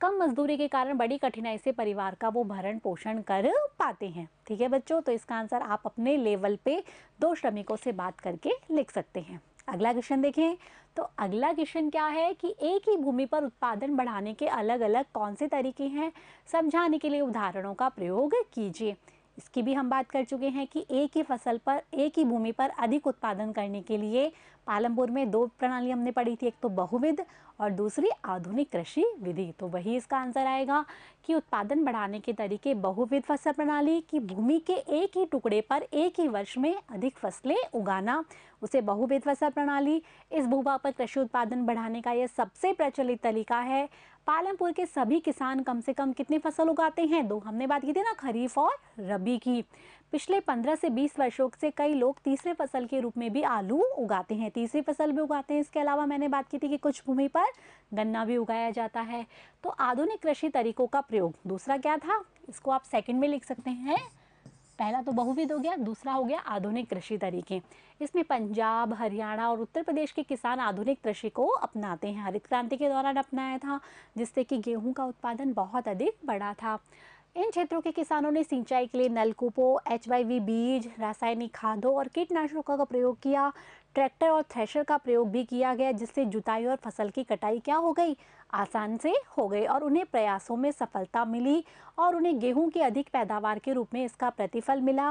कम मजदूरी के कारण बड़ी कठिनाई से परिवार का वो भरण पोषण कर पाते हैं ठीक है बच्चों तो इसका आंसर आप अपने लेवल पे दो श्रमिकों से बात करके लिख सकते हैं अगला क्वेश्चन देखें तो अगला क्वेश्चन क्या है कि एक ही भूमि पर उत्पादन बढ़ाने के अलग अलग कौन से तरीके हैं समझाने के लिए उदाहरणों का प्रयोग कीजिए इसकी भी हम बात कर चुके हैं कि एक ही फसल पर एक ही भूमि पर अधिक उत्पादन करने के लिए पालमपुर में दो प्रणाली हमने पढ़ी थी एक तो बहुविध और दूसरी आधुनिक कृषि विधि तो वही इसका आंसर आएगा कि उत्पादन बढ़ाने के तरीके बहुविध फसल प्रणाली की भूमि के एक ही टुकड़े पर एक ही वर्ष में अधिक फसलें उगाना उसे फसल प्रणाली इस भूभाग पर कृषि उत्पादन बढ़ाने का यह सबसे प्रचलित तरीका है पालमपुर के सभी किसान कम से कम कितनी फसल उगाते हैं दो हमने बात की थी ना खरीफ और रबी की पिछले 15 से 20 वर्षों से कई लोग तीसरे फसल के रूप में भी आलू उगाते हैं तीसरी फसल भी उगाते हैं इसके अलावा मैंने बात की थी कि कुछ भूमि पर गन्ना भी उगाया जाता है तो आधुनिक कृषि तरीकों का प्रयोग दूसरा क्या था इसको आप सेकंड में लिख सकते हैं पहला तो बहुविध हो गया दूसरा हो गया आधुनिक कृषि तरीके इसमें पंजाब हरियाणा और उत्तर प्रदेश के किसान आधुनिक कृषि को अपनाते हैं हरित क्रांति के दौरान अपनाया था जिससे कि गेहूं का उत्पादन बहुत अधिक बढ़ा था इन क्षेत्रों के किसानों ने सिंचाई के लिए नलकूपों एच बीज रासायनिक खादों और कीटनाशकों का प्रयोग किया ट्रैक्टर और थ्रेशर का प्रयोग भी किया गया जिससे जुताई और फसल की कटाई क्या हो गई आसान से हो गई और उन्हें प्रयासों में सफलता मिली और उन्हें गेहूं की अधिक पैदावार के रूप में इसका प्रतिफल मिला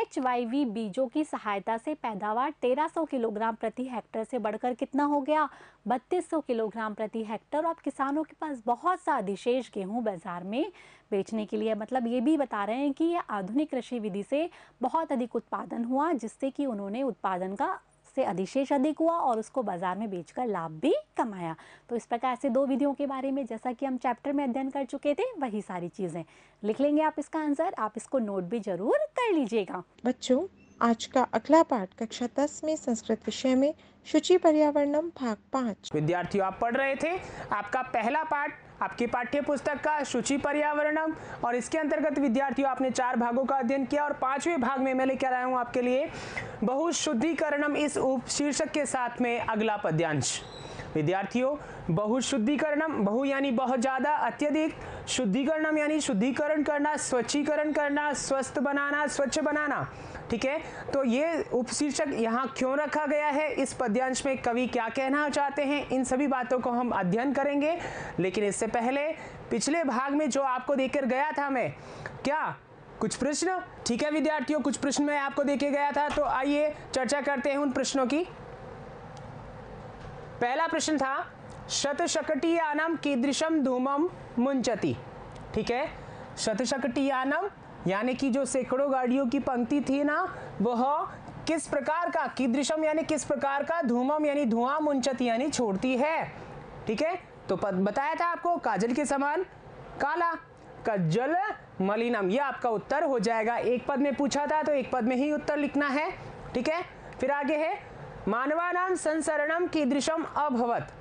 एच बीजों की सहायता से पैदावार 1300 किलोग्राम प्रति हेक्टर से बढ़कर कितना हो गया 3200 किलोग्राम प्रति हेक्टर और किसानों के पास बहुत सा अधिशेष गेहूं बाजार में बेचने के लिए मतलब ये भी बता रहे हैं कि यह आधुनिक कृषि विधि से बहुत अधिक उत्पादन हुआ जिससे कि उन्होंने उत्पादन का से अधिशेष अधिक हुआ और उसको बाजार में बेचकर लाभ भी कमाया तो इस प्रकार से दो विधियों के बारे में जैसा कि हम चैप्टर में अध्ययन कर चुके थे वही सारी चीज़ें लिख लेंगे आप इसका आंसर आप इसको नोट भी जरूर कर लीजिएगा बच्चों आज का अगला पाठ कक्षा दस में संस्कृत विषय में शुचि पर्यावरणम भाग पाँच विद्यार्थियों आप पढ़ रहे थे आपका पहला पाठ आपकी पाठ्य पुस्तक का सूची पर्यावरणम और इसके अंतर्गत विद्यार्थियों आपने चार भागों का अध्ययन किया और पांचवें भाग में मैं लेकर आया हूँ आपके लिए बहुशुद्धिकरणम इस उप शीर्षक के साथ में अगला पद्यांश विद्यार्थियों बहुशुद्धिकरणम बहु यानी बहुत ज़्यादा अत्यधिक शुद्धिकरणम यानी शुद्धिकरण करना स्वच्छीकरण करना स्वस्थ बनाना स्वच्छ बनाना ठीक है तो ये उपशीर्षक यहाँ क्यों रखा गया है इस पद्यांश में कवि क्या कहना चाहते हैं इन सभी बातों को हम अध्ययन करेंगे लेकिन इससे पहले पिछले भाग में जो आपको देकर गया था मैं क्या कुछ प्रश्न ठीक है विद्यार्थियों कुछ प्रश्न मैं आपको देके गया था तो आइए चर्चा करते हैं उन प्रश्नों की पहला प्रश्न था शतशकटीयानम कीदृशम धूमम मुंचती ठीक है शतशकटीयानम यानी कि जो सैकड़ों गाड़ियों की पंक्ति थी ना वह किस प्रकार का कीदृशम यानी किस प्रकार का धूमम यानी धुआं मुंचत यानी छोड़ती है ठीक है तो बताया था आपको काजल के समान काला कजल मलिनम यह आपका उत्तर हो जाएगा एक पद में पूछा था तो एक पद में ही उत्तर लिखना है ठीक है फिर आगे है मानवानाम संसरणम कीदृशम अभवत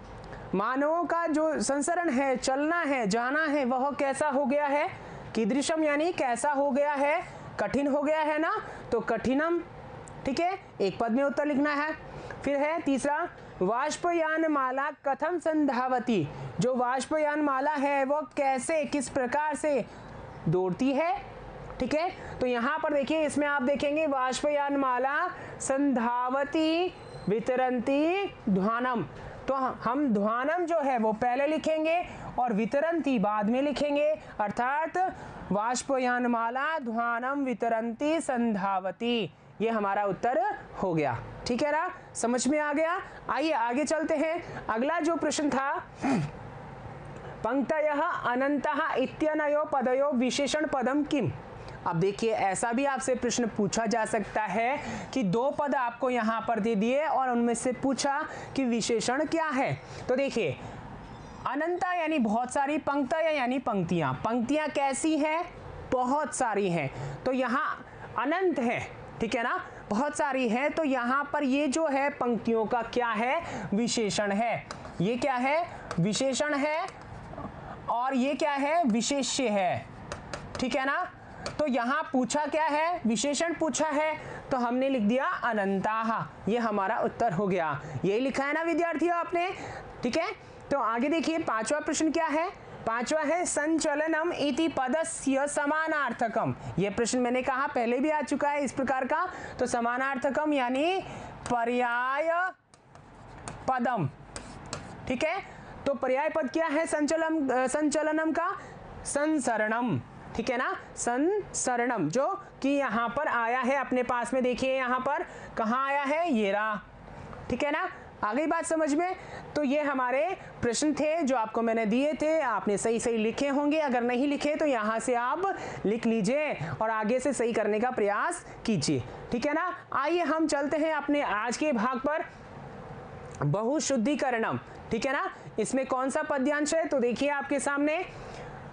मानवों का जो संसरण है चलना है जाना है वह कैसा हो गया है कीदृशम यानी कैसा हो गया है कठिन हो गया है ना तो कठिनम ठीक है एक पद में उत्तर लिखना है फिर है तीसरा वाष्पयान माला कथम संधावती जो वाष्पयान माला है वो कैसे किस प्रकार से दौड़ती है ठीक है तो यहाँ पर देखिए इसमें आप देखेंगे वाष्पयान माला संधावती वितरंती ध्वानम तो हम ध्वानम जो है वो पहले लिखेंगे और वितरंती बाद में लिखेंगे अर्थात वाष्पयान माला ध्वानम वितरंती संधावती ये हमारा उत्तर हो गया ठीक है ना समझ में आ गया आइए आगे चलते हैं अगला जो प्रश्न था पंक्तय अनंत इत्यनयो पदयो विशेषण पदम किम अब देखिए ऐसा भी आपसे प्रश्न पूछा जा सकता है कि दो पद आपको यहाँ पर दे दिए और उनमें से पूछा कि विशेषण क्या है तो देखिए अनंता यानी बहुत सारी पंक्तियां यानी पंक्तियां पंक्तियां कैसी हैं बहुत सारी हैं तो यहाँ अनंत है ठीक है ना बहुत सारी है तो यहाँ पर ये जो है पंक्तियों का क्या है विशेषण है ये क्या है विशेषण है और ये क्या है विशेष्य है ठीक है ना तो यहाँ पूछा क्या है विशेषण पूछा है तो हमने लिख दिया अनंता ये हमारा उत्तर हो गया यही लिखा है ना विद्यार्थियों आपने ठीक है तो आगे देखिए पांचवा प्रश्न क्या है पांचवा है संचलनम इति पदस्य समानार्थकम ये प्रश्न मैंने कहा पहले भी आ चुका है इस प्रकार का तो समानार्थकम यानी पर्याय पदम ठीक है तो पर्याय पद क्या है संचलन संचलनम का संसरणम ठीक है ना संसरणम जो कि यहां पर आया है अपने पास में देखिए यहां पर कहा आया है ये रहा ठीक है ना आ गई बात समझ में तो ये हमारे प्रश्न थे जो आपको मैंने दिए थे आपने सही सही लिखे होंगे अगर नहीं लिखे तो यहाँ से आप लिख लीजिए और आगे से सही करने का प्रयास कीजिए ठीक है ना आइए हम चलते हैं अपने आज के भाग पर बहुशुद्धिकरणम ठीक है ना इसमें कौन सा पद्यांश है तो देखिए आपके सामने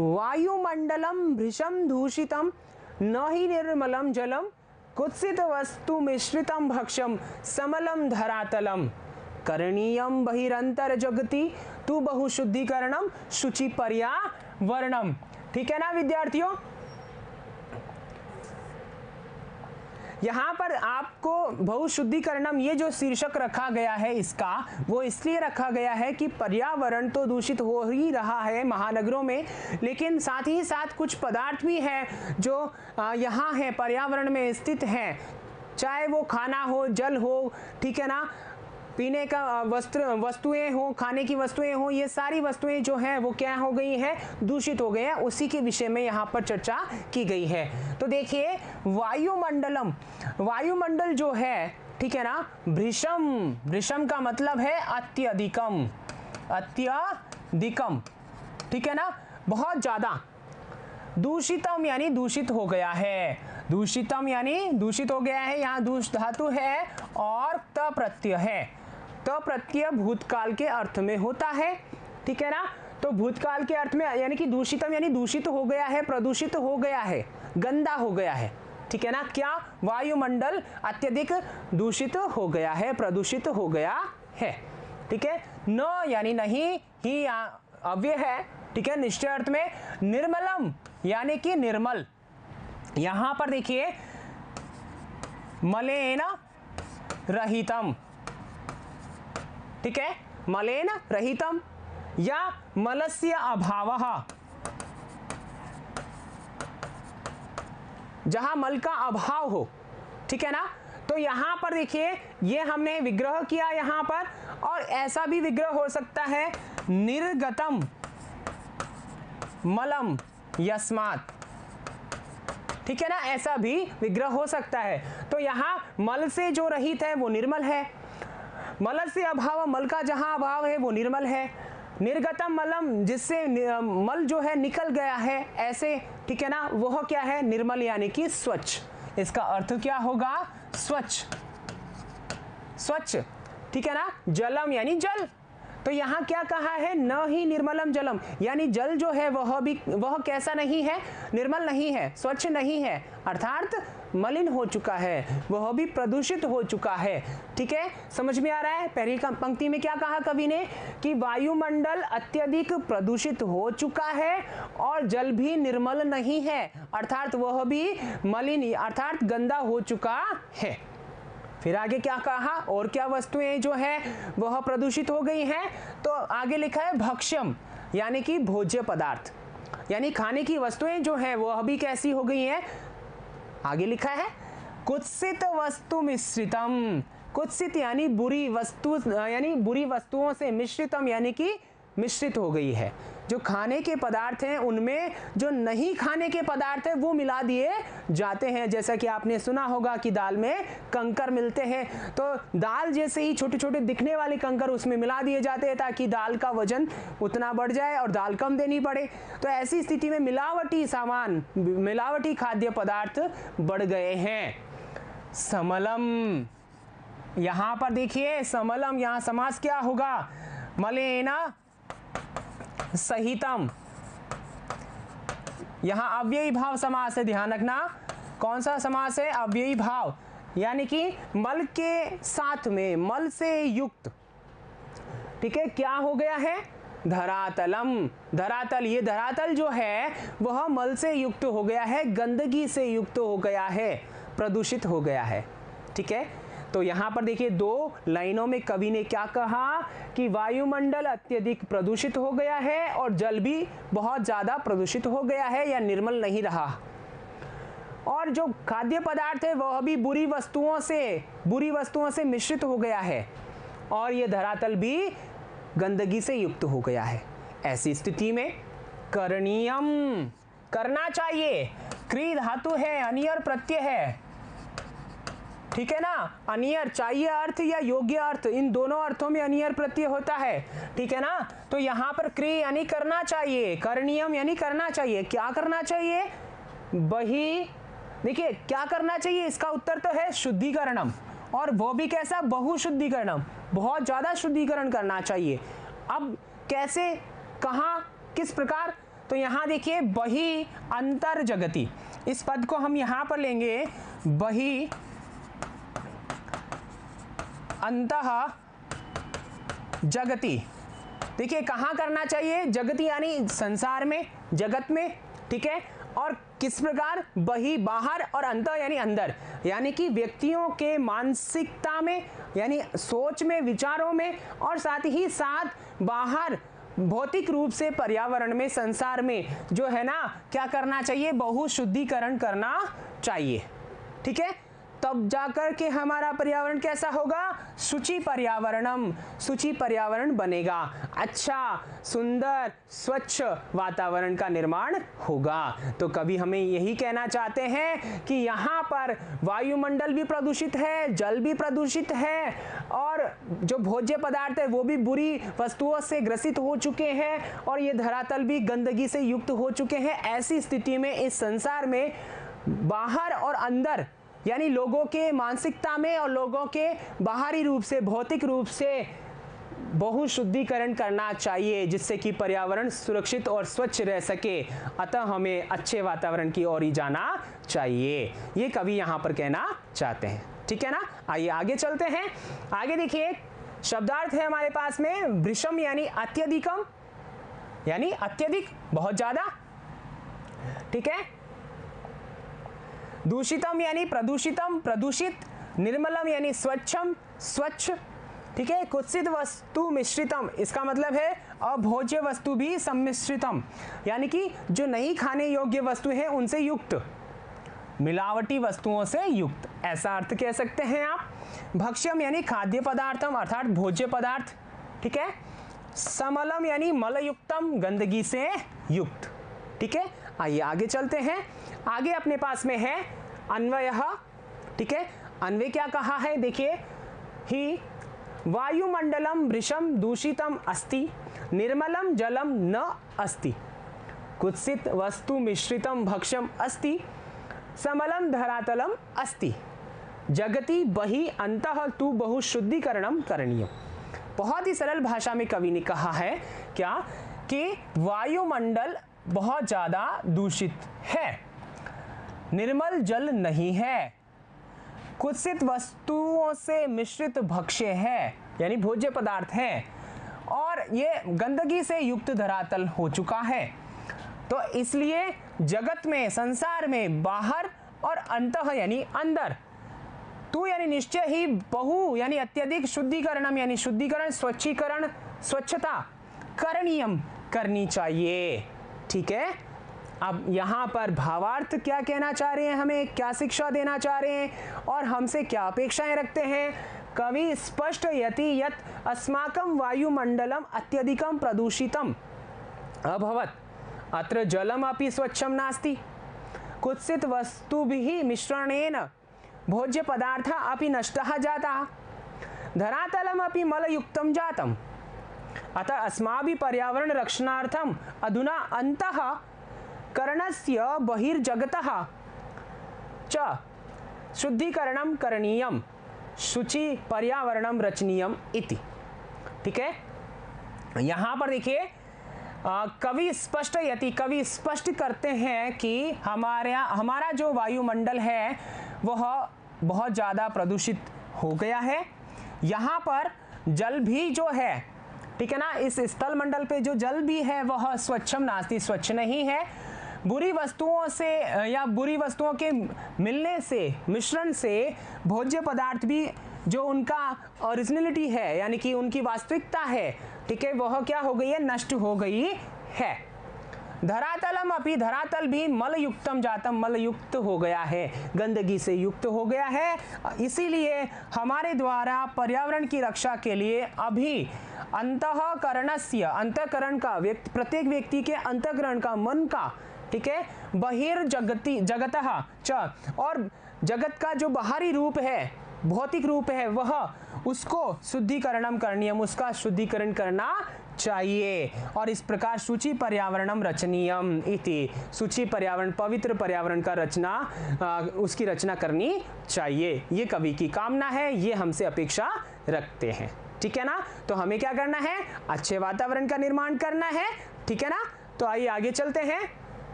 वायुमंडलम भृषम दूषितम न ही निर्मलम जलम कुत्सित वस्तु मिश्रितम भक्षम समलम धरातलम करणीयम बहिरंतर जगती तु बहुशुद्धिकरणम शुचि पर्यावरणम ठीक है ना विद्यार्थियों यहाँ पर आपको बहुशुद्धिकरणम ये जो शीर्षक रखा गया है इसका वो इसलिए रखा गया है कि पर्यावरण तो दूषित हो ही रहा है महानगरों में लेकिन साथ ही साथ कुछ पदार्थ भी हैं जो यहाँ है पर्यावरण में स्थित हैं चाहे वो खाना हो जल हो ठीक है ना पीने का वस्त्र वस्तुएं हो खाने की वस्तुएं हो ये सारी वस्तुएं जो हैं वो क्या हो गई हैं दूषित हो गए हैं उसी के विषय में यहाँ पर चर्चा की गई है तो देखिए वायुमंडलम वायुमंडल जो है ठीक है ना भ्रिशम भ्रिशम का मतलब है अत्यधिकम अत्यधिकम ठीक है ना बहुत ज़्यादा दूषितम यानी दूषित हो गया है दूषितम यानी दूषित हो गया है यहाँ दूष धातु है और त प्रत्यय है तो प्रत्यय भूतकाल के अर्थ में होता है ठीक है ना तो भूतकाल के अर्थ में यानी कि दूषितम यानी दूषित हो गया है प्रदूषित हो गया है गंदा हो गया है ठीक है ना क्या वायुमंडल अत्यधिक दूषित हो गया है प्रदूषित हो गया है ठीक है न यानी नहीं ही अव्य है ठीक है निश्चय अर्थ में निर्मलम यानी कि निर्मल यहां पर देखिए मलेन रहितम ठीक है मलेन रहितम या मलस्य अभाव जहां मल का अभाव हो ठीक है ना तो यहां पर देखिए ये हमने विग्रह किया यहां पर और ऐसा भी विग्रह हो सकता है निर्गतम मलम यस्मात ठीक है ना ऐसा भी विग्रह हो सकता है तो यहां मल से जो रहित है वो निर्मल है मल से अभाव मल का जहाँ अभाव है वो निर्मल है निर्गतम मलम जिससे मल जो है निकल गया है ऐसे ठीक है ना वह क्या है निर्मल यानी कि स्वच्छ इसका अर्थ क्या होगा स्वच्छ स्वच्छ ठीक है ना जलम यानी जल तो यहां क्या कहा है न ही निर्मलम जलम यानी जल जो है वह भी वह कैसा नहीं है निर्मल नहीं है स्वच्छ नहीं है अर्थात मलिन हो चुका है वह भी प्रदूषित हो चुका है ठीक है समझ में आ रहा है पहली पंक्ति में क्या कहा कवि ने कि वायुमंडल अत्यधिक प्रदूषित हो चुका है और जल भी निर्मल नहीं है अर्थात वह भी मलिन अर्थात गंदा हो चुका है फिर आगे क्या कहा और क्या वस्तुएं जो है वह प्रदूषित हो गई हैं तो आगे लिखा है भक्ष्यम यानी कि भोज्य पदार्थ यानी खाने की वस्तुएं जो है वह अभी कैसी हो गई हैं आगे लिखा है कुत्सित वस्तु मिश्रितम कुत्सित यानी बुरी वस्तु यानी बुरी वस्तुओं से मिश्रितम यानी कि मिश्रित हो गई है जो खाने के पदार्थ हैं उनमें जो नहीं खाने के पदार्थ हैं वो मिला दिए जाते हैं जैसा कि आपने सुना होगा कि दाल में कंकर मिलते हैं तो दाल जैसे ही छोटे छोटे दिखने वाले कंकर उसमें मिला दिए जाते हैं ताकि दाल का वजन उतना बढ़ जाए और दाल कम देनी पड़े तो ऐसी स्थिति में मिलावटी सामान मिलावटी खाद्य पदार्थ बढ़ गए हैं समलम यहां पर देखिए समलम यहाँ समास क्या होगा मलेना सहितम यहां अव्ययी भाव समास है ध्यान रखना कौन सा समास है अव्ययी भाव यानी कि मल के साथ में मल से युक्त ठीक है क्या हो गया है धरातलम धरातल ये धरातल जो है वह मल से युक्त हो गया है गंदगी से युक्त हो गया है प्रदूषित हो गया है ठीक है तो यहाँ पर देखिए दो लाइनों में कवि ने क्या कहा कि वायुमंडल अत्यधिक प्रदूषित हो गया है और जल भी बहुत ज़्यादा प्रदूषित हो गया है या निर्मल नहीं रहा और जो खाद्य पदार्थ है वह भी बुरी वस्तुओं से बुरी वस्तुओं से मिश्रित हो गया है और यह धरातल भी गंदगी से युक्त हो गया है ऐसी स्थिति में करणीयम करना चाहिए क्री धातु है अनियर प्रत्यय है ठीक है ना अनियर चाहिए अर्थ या योग्य अर्थ इन दोनों अर्थों में अनियर प्रत्यय होता है ठीक है ना तो यहाँ पर क्रिय यानी करना चाहिए करनियम यानी करना चाहिए क्या करना चाहिए बही देखिए क्या करना चाहिए इसका उत्तर तो है शुद्धिकरणम और वो भी कैसा बहुशुद्धिकरणम बहुत ज़्यादा शुद्धिकरण करना चाहिए अब कैसे कहा किस प्रकार तो यहाँ देखिए बही अंतर जगती इस पद को हम यहाँ पर लेंगे बही अंत जगती देखिए कहाँ करना चाहिए जगति यानी संसार में जगत में ठीक है और किस प्रकार बही बाहर और अंत यानी अंदर यानी कि व्यक्तियों के मानसिकता में यानी सोच में विचारों में और साथ ही साथ बाहर भौतिक रूप से पर्यावरण में संसार में जो है ना क्या करना चाहिए बहुशुद्धिकरण करना चाहिए ठीक है तब जाकर के हमारा पर्यावरण कैसा होगा सूची पर्यावरणम सूची पर्यावरण बनेगा अच्छा सुंदर स्वच्छ वातावरण का निर्माण होगा तो कभी हमें यही कहना चाहते हैं कि यहाँ पर वायुमंडल भी प्रदूषित है जल भी प्रदूषित है और जो भोज्य पदार्थ है वो भी बुरी वस्तुओं से ग्रसित हो चुके हैं और ये धरातल भी गंदगी से युक्त हो चुके हैं ऐसी स्थिति में इस संसार में बाहर और अंदर यानी लोगों के मानसिकता में और लोगों के बाहरी रूप से भौतिक रूप से बहुशुद्धिकरण करना चाहिए जिससे कि पर्यावरण सुरक्षित और स्वच्छ रह सके अतः हमें अच्छे वातावरण की ओर ही जाना चाहिए ये कवि यहाँ पर कहना चाहते हैं ठीक है ना आइए आगे चलते हैं आगे देखिए शब्दार्थ है हमारे पास में वृषम यानी अत्यधिकम यानी अत्यधिक बहुत ज़्यादा ठीक है दूषितम यानी प्रदूषितम प्रदूषित निर्मलम यानी स्वच्छम स्वच्छ ठीक है कुत्सित वस्तु मिश्रितम इसका मतलब है अभोज्य वस्तु भी सम्मिश्रितम यानी कि जो नहीं खाने योग्य वस्तु है उनसे युक्त मिलावटी वस्तुओं से युक्त ऐसा अर्थ कह सकते हैं आप भक्ष्यम यानी खाद्य पदार्थम अर्थात भोज्य पदार्थ ठीक है समलम यानी मलयुक्तम गंदगी से युक्त ठीक है आइए आगे चलते हैं आगे अपने पास में है अन्वय ठीक है अन्वय क्या कहा है देखिए ही वायुमंडलम वृषम दूषितम अस्ति निर्मलम जलम न अस्ति कुत्सित वस्तु मिश्रितम भक्षम अस्ति समलम धरातलम अस्ति जगति बही अंत तु बहु शुद्धिकरण करणीय बहुत ही सरल भाषा में कवि ने कहा है क्या कि वायुमंडल बहुत ज़्यादा दूषित है निर्मल जल नहीं है कुत्सित वस्तुओं से मिश्रित भक्ष्य है यानी भोज्य पदार्थ है और ये गंदगी से युक्त धरातल हो चुका है तो इसलिए जगत में संसार में बाहर और अंत यानी अंदर तू यानी निश्चय ही बहु यानी अत्यधिक शुद्धिकरण यानी शुद्धिकरण स्वच्छीकरण स्वच्छता करणीयम करनी चाहिए ठीक है अब यहाँ पर भावार्थ क्या कहना चाह रहे हैं हमें क्या शिक्षा देना चाह रहे हैं और हमसे क्या अपेक्षाएं रखते हैं कवि स्पष्ट यति यत अस्माकं वायुमंडलम अत्यधिकम प्रदूषितम अभवत अत्र जलम अपि स्वच्छम नास्ति कुत्सित वस्तु भी मिश्रणेन भोज्य पदार्थ अपि नष्ट जाता धरातलम अपि मलयुक्तम जातम अतः भी पर्यावरण रक्षणार्थम अधुना अंत कर्णस्य बहिर्जगतः च शुद्धिकरणं करणीयम शुचि पर्यावरण रचनीयम इति ठीक है यहाँ पर देखिए कवि स्पष्ट यति कवि स्पष्ट करते हैं कि हमारे हमारा जो वायुमंडल है वह बहुत ज़्यादा प्रदूषित हो गया है यहाँ पर जल भी जो है ठीक है ना इस स्थल मंडल पे जो जल भी है वह स्वच्छम नास्ति स्वच्छ नहीं है बुरी वस्तुओं से या बुरी वस्तुओं के मिलने से मिश्रण से भोज्य पदार्थ भी जो उनका ओरिजिनलिटी है यानी कि उनकी वास्तविकता है ठीक है वह क्या हो गई है नष्ट हो गई है धरातलम अपनी धरातल भी मल युक्तम जातम मल युक्त हो गया है गंदगी से युक्त हो गया है इसीलिए हमारे द्वारा पर्यावरण की रक्षा के लिए अभी अंतकरण से अंतकरण का व्यक्ति प्रत्येक व्यक्ति के अंतकरण का मन का ठीक है जगती जगत च और जगत का जो बाहरी रूप है भौतिक रूप है वह उसको शुद्धिकरणम करणीयम उसका शुद्धिकरण करना चाहिए और इस प्रकार सूची पर्यावरणम रचनीयम इति सूची पर्यावरण पवित्र पर्यावरण का रचना आ, उसकी रचना करनी चाहिए ये कवि की कामना है ये हमसे अपेक्षा रखते हैं ठीक है ना तो हमें क्या करना है अच्छे वातावरण का निर्माण करना है ठीक है ना तो आइए आगे चलते हैं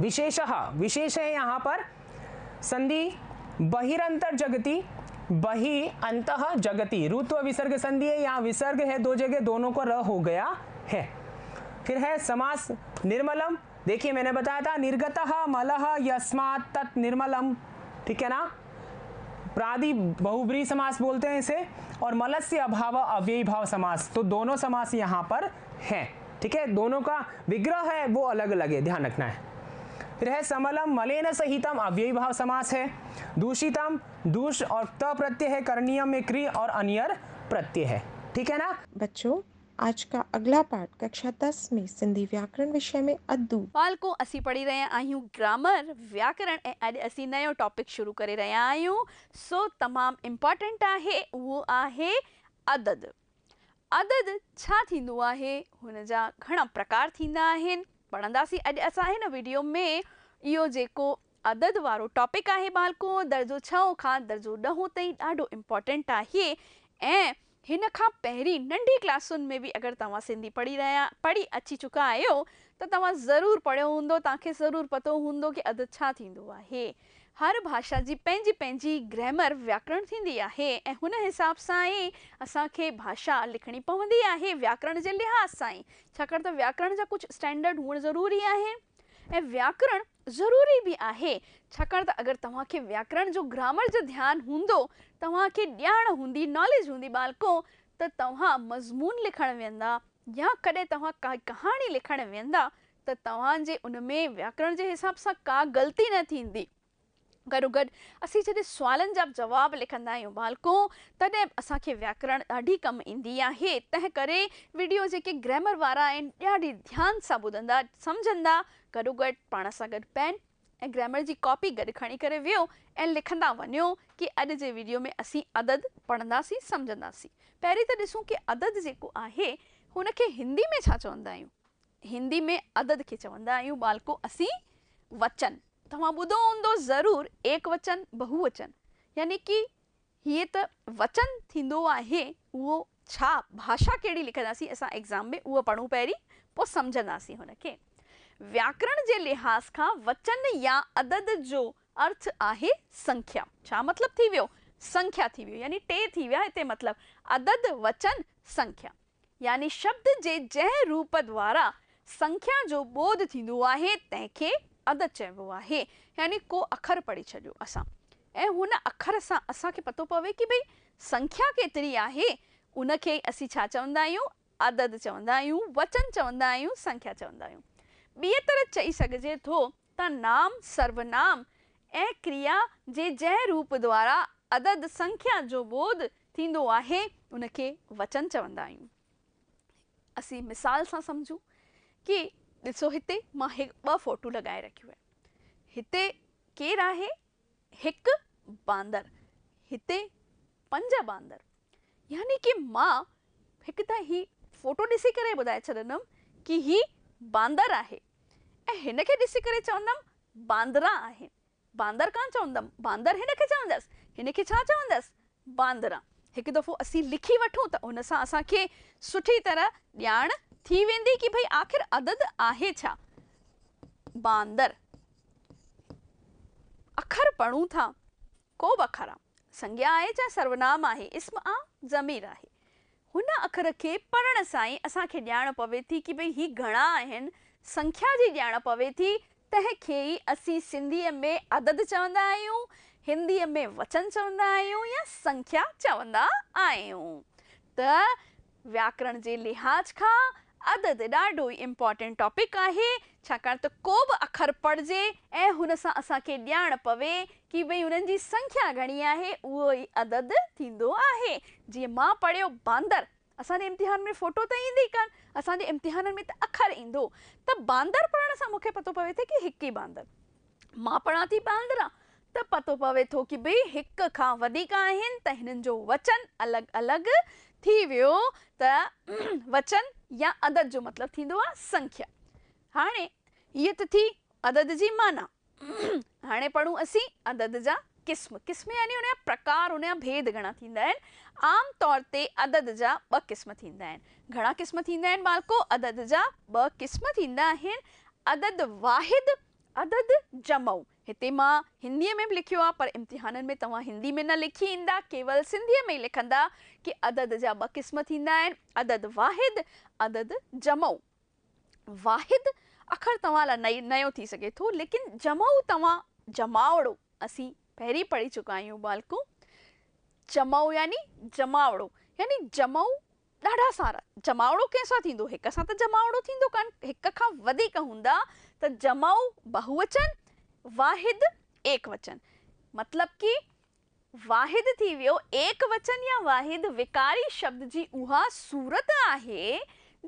विशेष विशेष है यहाँ पर संधि बहिरंतर जगति बहि अंत जगती रुत्व विसर्ग संधि है यहाँ विसर्ग है दो जगह दोनों को र हो गया है फिर है समास निर्मलम देखिए मैंने बताया था निर्गत मलह यस्मात तत् निर्मलम ठीक है ना प्रादि बहुब्री समास बोलते हैं इसे और मलस्य अभाव अव्ययी भाव समास तो दोनों समास यहाँ पर हैं ठीक है दोनों का विग्रह है वो अलग अलग है ध्यान रखना है ग्रह समलम मलेन सहितम अव्यय भाव समास है दूषितम दूष और त प्रत्यय है करणीयम में क्री और अनियर प्रत्यय है ठीक है ना बच्चों आज का अगला पाठ कक्षा दस में सिंधी व्याकरण विषय में अद्दू को असी पढ़ी रहे आयु ग्रामर व्याकरण अज अॼु नयो टॉपिक शुरू कर रहिया आयु सो तमाम इम्पोर्टेंट आहे वो आहे अदद अदद छा थींदो आहे हुन जा घणा प्रकार थींदा आहिनि पढ़ंदासीं अज अस वीडियो में इहो जेको अदद वो टॉपिक है बालको दर्जो छहों का दर्जो दह तो इम्पोर्टेंट है ऐं हिन खां नंढी क्लासुनि में भी अगर तव्हां सिंधी पढ़ी रहा पढ़ी अची चुका आहियो त तव्हां ज़रूरु पढ़ियो हूंदो पतो होंद कि अदद छा थींदो हर भाषा जी पंहिंजी पंहिंजी ग्रैमर व्याकरण थींदी आहे ऐं हुन हिसाब सां ई असांखे भाषा लिखणी पवंदी आहे व्याकरण जे लिहाज़ सां ई छाकाणि त व्याकरण जा कुझु स्टैंडर्ड हुअणु ज़रूरी आहिनि ऐं व्याकरण ज़रूरी बि आहे छाकाणि त अगरि तव्हांखे व्याकरण जो ग्रामर जो ध्यानु हूंदो तव्हांखे ॼाण हूंदी नॉलेज हूंदी बालको त तव्हां मज़मून लिखणु वेंदा या कॾहिं तव्हां का कहाणी लिखणु वेंदा त तव्हांजे उन में व्याकरण जे हिसाब सां का ग़लती न थींदी गुड गुड जॾहिं जैसे जा जब जवाब लिखा आहियूं बालको तद बि व्याकरण ढी कम इंदी है तंहिं करे वीडियो जी ग्रामर वारा ढी ध्यान ध्यान बुधंदा समझंदा गुड गुड पा सा गुड पेन ए ग्रामर की कॉपी गड खी कर वेह ए लिखा वनो कि अज के वीडियो में असी अदद पढ़ासी समझासी पैर तो ऐसों कि अदद जो है उनके हिंदी में चवंदा हिंदी में अदद के चवंदा बालको असी वचन बुदो जरूर एक वचन बहुवचन यानी कि ये त वचन थिंदो आहे वो छा भाषा कहिड़ी लिखंदासीं ऐसा एग्ज़ाम में वो उहो पढ़ूं पहिरीं पोइ सम्झंदासीं के व्याकरण जे लिहाज़ का वचन या अदद जो अर्थ आहे संख्या छा मतलब थी वियो संख्या थी वियो यानी टे थी विया हिते मतलब अदद वचन संख्या यानी शब्द जे जह रूप द्वारा संख्या जो बोध थींदो आहे तंहिंखे अद चब है यानी को अख़र पढ़ी छो अस ऐं अख़र से अस पत पवे कि भाई संख्या केतरी है उन असि चवंदा अदद चवंदा वचन चवंदा संख्या चवंदा बी तरह चई सकजे तो नाम सर्वनाम ए क्रिया जे जै रूप द्वारा अदद संख्या जो बोध थो है उनके वचन चवंदा आहियूं मिसाल से समझू कि ॾिसो हिते मां हि ॿ फोटू लॻाए रखियूं आहिनि हिते केरु आहे हिकु बांदर हिते पंज बांदर यानी कि मां हिकु त ही फोटो ॾिसी करे ॿुधाए छॾंदमि की ही बांदर आहे ऐं हिन खे ॾिसी करे चवंदमि बांदरा आहिनि बांदर कान चवंदमि बांदर हिन खे चवंदसि हिन खे छा चवंदसि बांदरा हिकु दफ़ो असी लिखी वठूं त हुन सां असांखे सुठी तरह जान थी वेंदी कि भाई आखिर अदद आहे छा बांदर अखर पढ़ूं था को बखरा संज्ञा आहे या सर्वनाम आहे इस्म आ ज़मीर आहे हुन अखर के पढ़ण साई असा के ॼाण पवे थी कि भाई ही घणा आहिनि संख्या जी ॼाण पवे थी तंहिंखे ई असी सिंधी में अदद चवंदा आयो हिंदी में वचन चवंदा आयो या संख्या चवंदा आयो त व्याकरण जे लिहाज़ खां अध ॾाढो इम्पोर्टेंट टॉपिक है छाकाणि त को भी अखर पढ़िजे ऐं हुन सां पवे कि भाई हुननि संख्या घनी है उहो ई अदद थींदो आहे जीअं मां पढ़ियो बांदर इम्तिहान में फोटो त ईंदी कान असांजे इम्तिहान में त अखर ईंदो त बंदर पढ़ण से मुख्य पतो पवे थे कि एक ही बंदर माँ पढ़ा थी बंदर तो पतो पवे थो कि भाई एक खां वचन अलग अलग थी वियो त वचन या अदद जो मतलब थी दो संख्या हाणे ये तो थी अदद जी माना हाणे पढ़ू असी अदद जा क़िस्म क़िस्म यानी उन्हें प्रकार उन्हें जा भेद घणा थींदा आम तौर ते अदद जा ब क़िस्म थी आहिनि घणा क़िस्म थींदा आहिनि ॿारको अदद जा ब क़िस्म थी आहिनि अदद वाहिद अदद जमऊ हिते मां हिंदीअ में भी लिखो आहे पर इम्तिहाननि में तव्हां हिंदी में न लिखी इंदा केवल सिंधीअ में ई लिखंदा कि अदद जा ॿ क़िस्म थींदा आहिनि अदद वाहिद अदद जमऊ वाहिद अखर तव्हां नई नयो थी सघे थो लेकिन जमऊ तव्हां जमावड़ो असीं पहिरीं पढ़ी चुका आहियूं बालकूं जमाओ यानी जमावड़ो यानी जमऊ ढा सारा जमावड़ो कैंसा थींदो हिक सां जमावड़ो थींदो कान हिक खां वधीक तो जमाऊ बहुवचन वाहिद एक वचन मतलब कि वाहिद थी वो एक वचन या वाहिद विकारी शब्द जी उहा सूरत आहे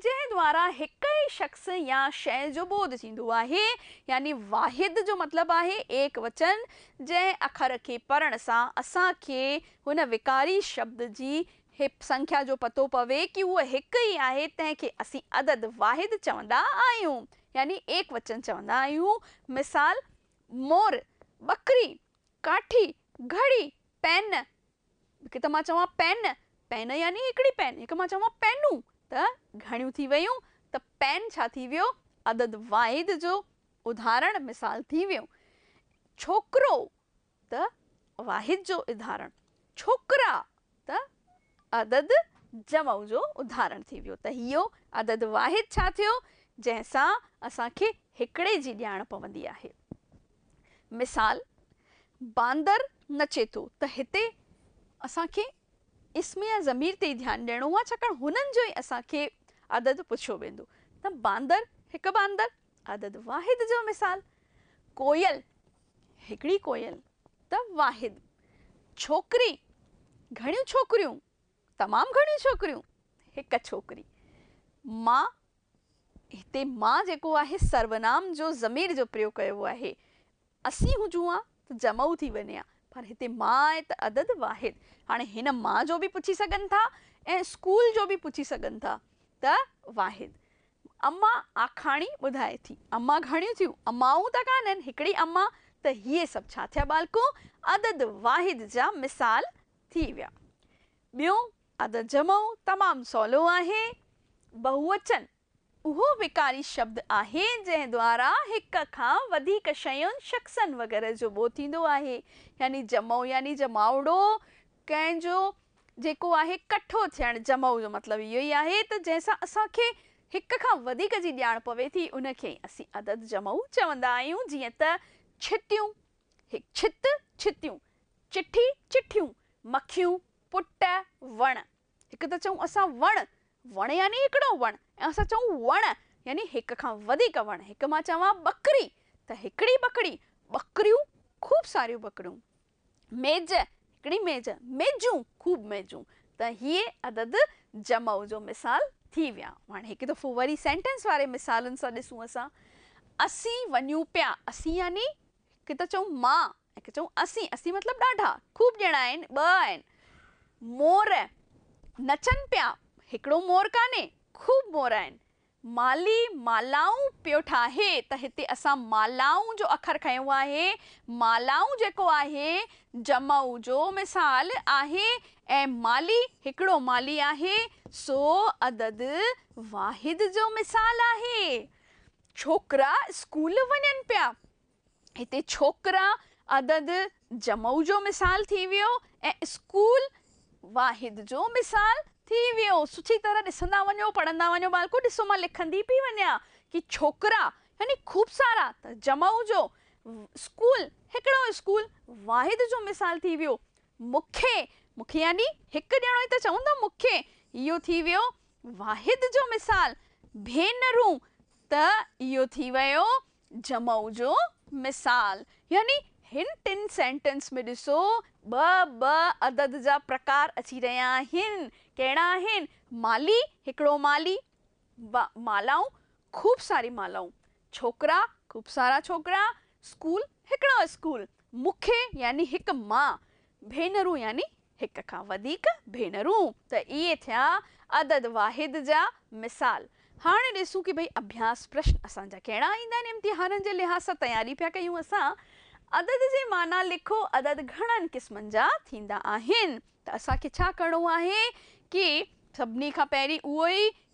जै द्वारा एक ही शख़्स या शय जो बोध थींदो आहे यानी वाहिद जो मतलब आहे एक वचन जै अखर के पढ़ण असा के उन विकारी शब्द जी हिप संख्या जो पतो पवे कि वह एक ही आहे तंहिंखे असी अदद वाहिद चवंदा आहियूं यानी एक वचन चवंदा आहियूं मिसाल मोर बकरी काठी घड़ी पेन की तो चव पेन पेन यानी हिकिड़ी पेन एक चव पेनू तो घणियूं थी वियूं तो पेन छा थी वियो अदद वाहिद जो उदाहरण मिसाल थी वो छोकरो तो वाहिद जो उदाहरण छोकरा तो अदद जमऊ जो उदाहरण थी वो तो यो अदद वाहिद छा थियो जंहिंसां असांखे हिकिड़े जी ॼाण पवंदी आहे मिसाल बांदर नचे थो त हिते असांखे इस्म या ज़मीर ते ध्यानु ॾियणो आहे छाकाणि हुननि जो ई असांखे अददु पुछियो वेंदो त बांदर हिकु बांदर अददु वाहिद जो मिसालु कोयल हिकिड़ी कोयल त वाहिद छोकिरी घणियूं छोकिरियूं तमामु घणियूं छोकिरियूं हिकु छोकिरी मां हिते मां जेको आहे सर्वनाम जो ज़मीर जो प्रयोग कयो आहे असीं हुजूं हा त जमऊ थी वञे पर हिते मां आहे त अदद वाहिद हाणे हिन मां जो बि पुछी सघनि था ऐं स्कूल जो बि पुछी सघनि था त वाहिद अम्मा आखाणी ॿुधाए थी अम्मा घणियूं थियूं अम्माऊं त कान आहिनि हिकिड़ी अम्मा त इहे सभु छा थिया बालको अदद वाहिद जा मिसाल थी विया ॿियो अदद जमऊ तमामु सवलो आहे बहुवचन उहो विकारी शब्द आहे जंहिं द्वारा हिक खां वधीक शयन शख़्सनि वग़ैरह जो ॿो थींदो आहे यानी जमऊ यानी जमावड़ो कंहिंजो जेको आहे कठो थियणु जमऊ जो मतलब यो ही आहे त जंहिंसां असांखे हिक खां वधीक जी ज्ञान पवे थी उनखे असि अदद जमऊ चवंदा आयु जिया त छितियूं हिकु छित छितियूं चिट्ठी चिट्ठियों मखियों पुट वण हिकु त चऊं असा वण वण यानी एकड़ो वण ऐं असां चऊं वण यानी हिक खां वधीक वण हिक मां चवां ॿकरी त हिकिड़ी ॿकड़ी ख़ूब सारियूं ॿकरियूं मेज हिकिड़ी मेज मेजूं ख़ूब मेजूं त ये अदद जमऊ जो मिसाल थी विया हाँ एक दफ़ो वरी सेंटेंस वारे मिसाल सां ॾिसूं असां असीं वञूं पिया असीं यानी हिकु त चऊं मां हिकु चऊं असीं असीं मतिलबु ॾाढा ख़ूब जणा बोर नचन आहिनि मोर नचनि मोर कान्हे खूब મોરાયન माली मालाऊं प्योठा है तो इतने अस मालाऊं जो अखर खो है मालाऊं जो है जमाऊ जो मिसाल है ए माली एक माली है सो अदद वाहिद जो मिसाल है छोकरा स्कूल वन पे हिते छोकिरा अदद जमाऊ जो मिसाल थी वो स्कूल वाहिद जो मिसाल थी वो सुठी तरह ॾिसंदा वो पढ़ा वो बालको ॾिसो मां लिखंदी पी वन कि छोकिरा यानी ख़ूब सारा त जमाऊ जो स्कूल हिकिड़ो स्कूल वाहिद जो मिसाल थी वो मुख्य मूंखे यानी एक ॼणो ही तो चवंदो मुख्य यो थी वो वाहिद जो मिसाल भेनरू तो इहो थी वियो जमाऊ जो मिसाल यानी इन टिन सेंटेंस में ऐसो ब अदद जा प्रकार अची रहा कहना है माली हिकिड़ो माली मालाओं ख़ूब सारी मालाओं छोकरा ख़ूब सारा छोकरा स्कूल हिकिड़ो स्कूल मूंखे यानी हिकु माँ भेनरू यानी हिक का वधीक भेनरूं त इहे थिया अदद वाहिद जा मिसाल हाँ ऐसू कि भाई अभ्यास प्रश्न असा कड़ा ईंदा इम्तिहान के लिहाज़ से तैयारी पा क्यों अस अदद के माना लिखो अदद घणनि क़िस्मनि जा थींदा आहिनि त असांखे छा कि सभी का पैरी उ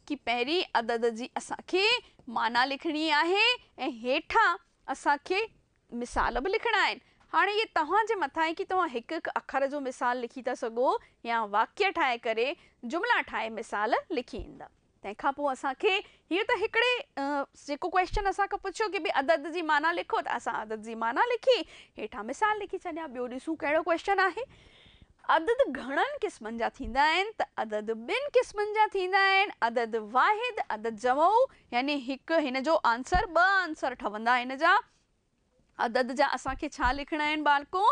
कि पैरी अदद की असांखे माना लिखनी आहे ऐं हेठां असांखे मिसाल भी लिखना है हाँ ये तव्हांजे मत है कि तुम एक अखर जो मिसाल लिखी था सो या वाक्य ठाहे करे जुमला ठाहे मिसाल लिखी ईंदा तंहिंखां पोइ असांखे हीअ त हिकिड़े जो क्वेश्चन अस पुछो कि भी अदद की माना लिखो तो अस अदद की माना लिखी हेठा मिसाल लिखी छॾिया बो ॾिसूं कहिड़ो क्वेश्चन है अदद घणनि क़िस्मनि जा थींदा आहिनि त अदद ॿिनि क़िस्मनि जा थींदा आहिनि अदद वाहिद अदद जमो यानी हिकु हिन जो आंसर ॿ आंसर ठहंदा हिन जा अदद जा असांखे छा लिखणा आहिनि बालको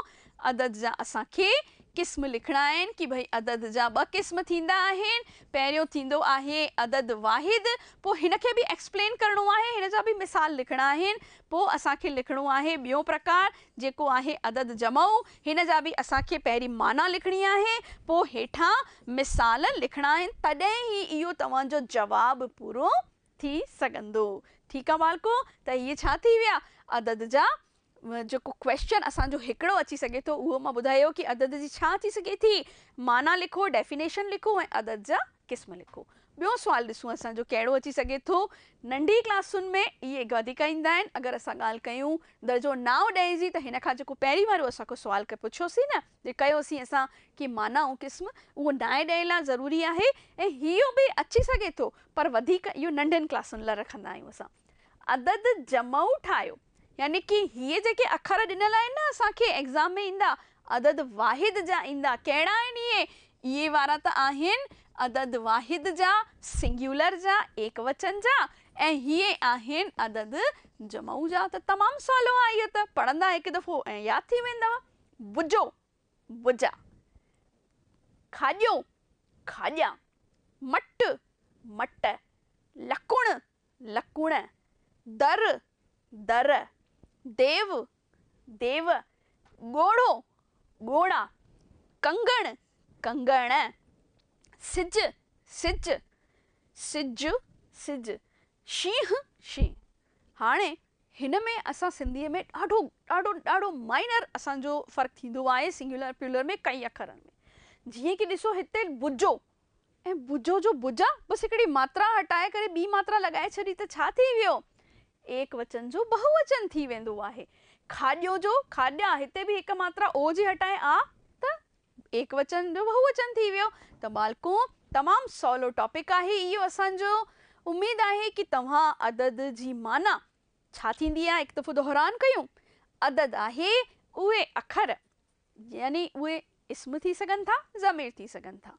अदद जा असांखे क़िस्म लिखना है कि भाई अदद जा ब क़िस्म थींदा आहिनि पहिरियों थींदो आहे अदद वाहिद पो हिनके भी एक्सप्लेन करिणो आहे हिन जा भी मिसाल लिखणा आहिनि पोइ असांखे लिखिणो आहे बियो प्रकार जेको आहे अदद जमाऊ हिन जा बि असांखे पहिरीं माना लिखणी आहे पो हेठा मिसाल लिखणा आहिनि ही ई इहो जो जवाब पूरो थी सगंदो ठीक आहे बालको त ये छाती थी अदद जा जो क्वेश्चन असोड़ो अची सके तो वो मां कि अदद जी छा थी थी माना लिखो डेफिनेशन लिखो ऐं अदद जा क़िस्म लिखो बो सुवालु ॾिसूं असो कहिड़ो अची सघे तो नंढी क्लासुनि में ये वधीक ईंदा आहिनि अगरि असां दर्जो नाव ॾहें तो त हिन खां जेको पहिरीं वारो असांखे न जे कयोसीं असां माना और क़िस्म उहो नाए ॾहें ज़रूरी है ऐं यो भी अची सके तो पर वधीक इहो नंढनि ला लाइ रखंदा आहियूं अदद जमऊ ठाहियो यानी की इहे जेके अखर ॾिनल आहिनि न असांखे एग्ज़ाम में ईंदा अदद वाहिद जा ईंदा कहिड़ा आहिनि इहे इहे वारा त आहिनि अद वाहिद जा सिंग्युलर जा एकवचन जा ऐं इहे आहिनि अदद जमाऊं जा त तमामु सवलो आहे इहो त पढ़ंदा हिकु दफ़ो ऐं यादि थी वेंदव बुजो बुजा खाॼो खाॼा मट मट लकुण लकुण दर दर देव देव गोड़ो गोड़ा कंगण कंगण सिज सिज सिज सिज शींहं शींहं हाँ इन में असां सिंधी में ढो ढो ढो माइनर असो फर्क है सिंगुलर प्यूलर में कई अखर में जी कि ॾिसो हिते बुजो ए बुजो जो बुजा बस एक मात्रा हटाए करे बी मात्रा लगे छी तो थी एक वचन जो बहुवचन थी वेंदो आहे खाड्यो जो खाड्या हते भी एक मात्रा ओ जी हटाए आ त एक वचन जो बहुवचन थी वियो त बालको तमाम सोलो टॉपिक आहे इहो असांजो उमेद आहे कि तव्हां अदद जी माना छा थिंदी आ एक दफ़ो दोहरान कयूं अदद आहे उए अखर यानी उए इस्म थी सगन था ज़मीर थी सगन था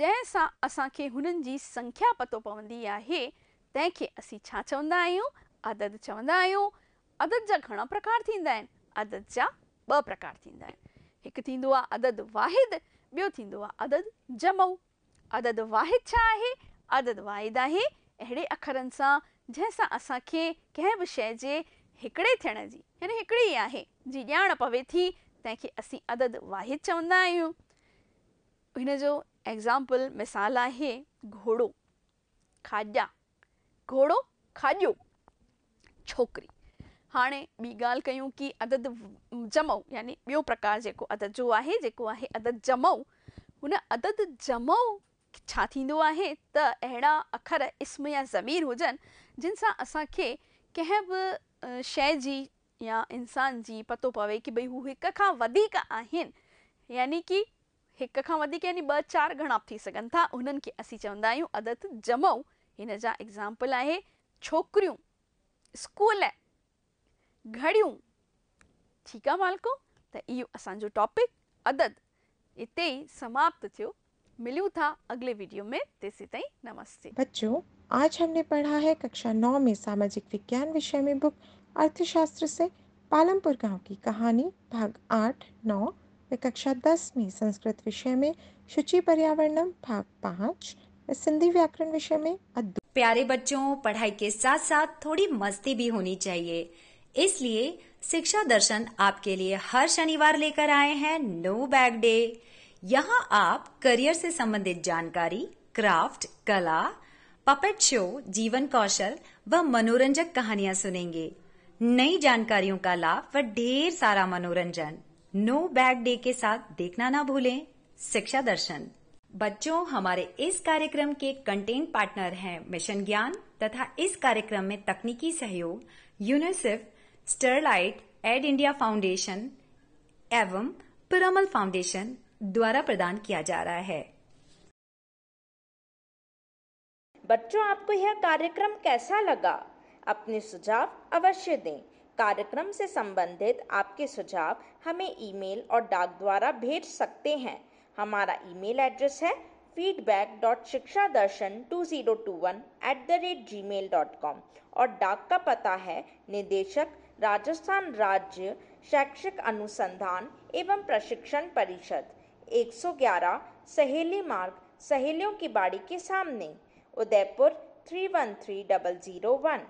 जैसा असा के हुनन जी संख्या पतो पवंदी आहे तंहिंखे असी छा चवंदा आहियूं अदद चवंदा आहियूं अदद जा घणा प्रकार थींदा आहिनि अदद जा ब प्रकार थींदा आहिनि हिकु थींदो आहे अदद वाहिद ॿियो थींदो आहे अदद जमऊ अदद वाहिद छा आहे अदद वाहिद आहे अहिड़े अखरनि सां जंहिंसां असांखे कंहिं बि शइ जे हिकिड़े थियण जी यानी हिकिड़ी ई आहे जी ॼाण पवे थी तंहिंखे असीं अदद वाहिद चवंदा आहियूं हिन जो एग्ज़ाम्पल मिसाल आहे घोड़ो खाॼा घोड़ो खाॼो छोकिरी हाँ बी गाल क्यों कि अदद जमऊ यानी बो प्रकार जो अदद जो आहे जेको आहे अदद जमऊ उन अदद जमऊ है थींदो त अहिड़ा अखर इस्म या ज़मीर होजन जिनसा सां असांखे कंहिं बि शइ जी या इंसान जी पतो पवे कि भई हू एक खां वधीक आहिनि यानी की हिक खां यानी ॿ चारि घणा थी सघनि था उन्हें खे चवंदा आहियूं अदद जमऊ इन जहाँ एग्ज़ाम्पल है छोकिरियूं स्कूल आहे घड़ियूं ठीकु आहे मालिको त इहो असांजो टॉपिक अदद इत ई समाप्त थो मिलूं था अगले वीडियो में तेसी तई नमस्ते बच्चों आज हमने पढ़ा है कक्षा नौ में सामाजिक विज्ञान विषय में बुक अर्थशास्त्र से पालमपुर गांव की कहानी भाग आठ नौ व कक्षा दस में संस्कृत विषय में शुचि पर्यावरणम भाग पाँच व सिंधी व्याकरण विषय में अद्भुत प्यारे बच्चों पढ़ाई के साथ साथ थोड़ी मस्ती भी होनी चाहिए इसलिए शिक्षा दर्शन आपके लिए हर शनिवार लेकर आए हैं नो बैग डे यहाँ आप करियर से संबंधित जानकारी क्राफ्ट कला पपेट शो जीवन कौशल व मनोरंजक कहानियां सुनेंगे नई जानकारियों का लाभ व ढेर सारा मनोरंजन नो बैग डे के साथ देखना ना भूलें शिक्षा दर्शन बच्चों हमारे इस कार्यक्रम के कंटेंट पार्टनर हैं मिशन ज्ञान तथा इस कार्यक्रम में तकनीकी सहयोग UNICEF Sterlite Ed India foundation एवं पिरामल फाउंडेशन द्वारा प्रदान किया जा रहा है बच्चों आपको यह कार्यक्रम कैसा लगा अपने सुझाव अवश्य दें कार्यक्रम से संबंधित आपके सुझाव हमें ईमेल और डाक द्वारा भेज सकते हैं हमारा ईमेल एड्रेस है feedback dot Shiksha Darshan two zero two one at the rate Gmail dot com और डाक का पता है निदेशक राजस्थान राज्य शैक्षिक अनुसंधान एवं प्रशिक्षण परिषद 111 सहेली मार्ग सहेलियों की बाड़ी के सामने Udaipur three one three double zero one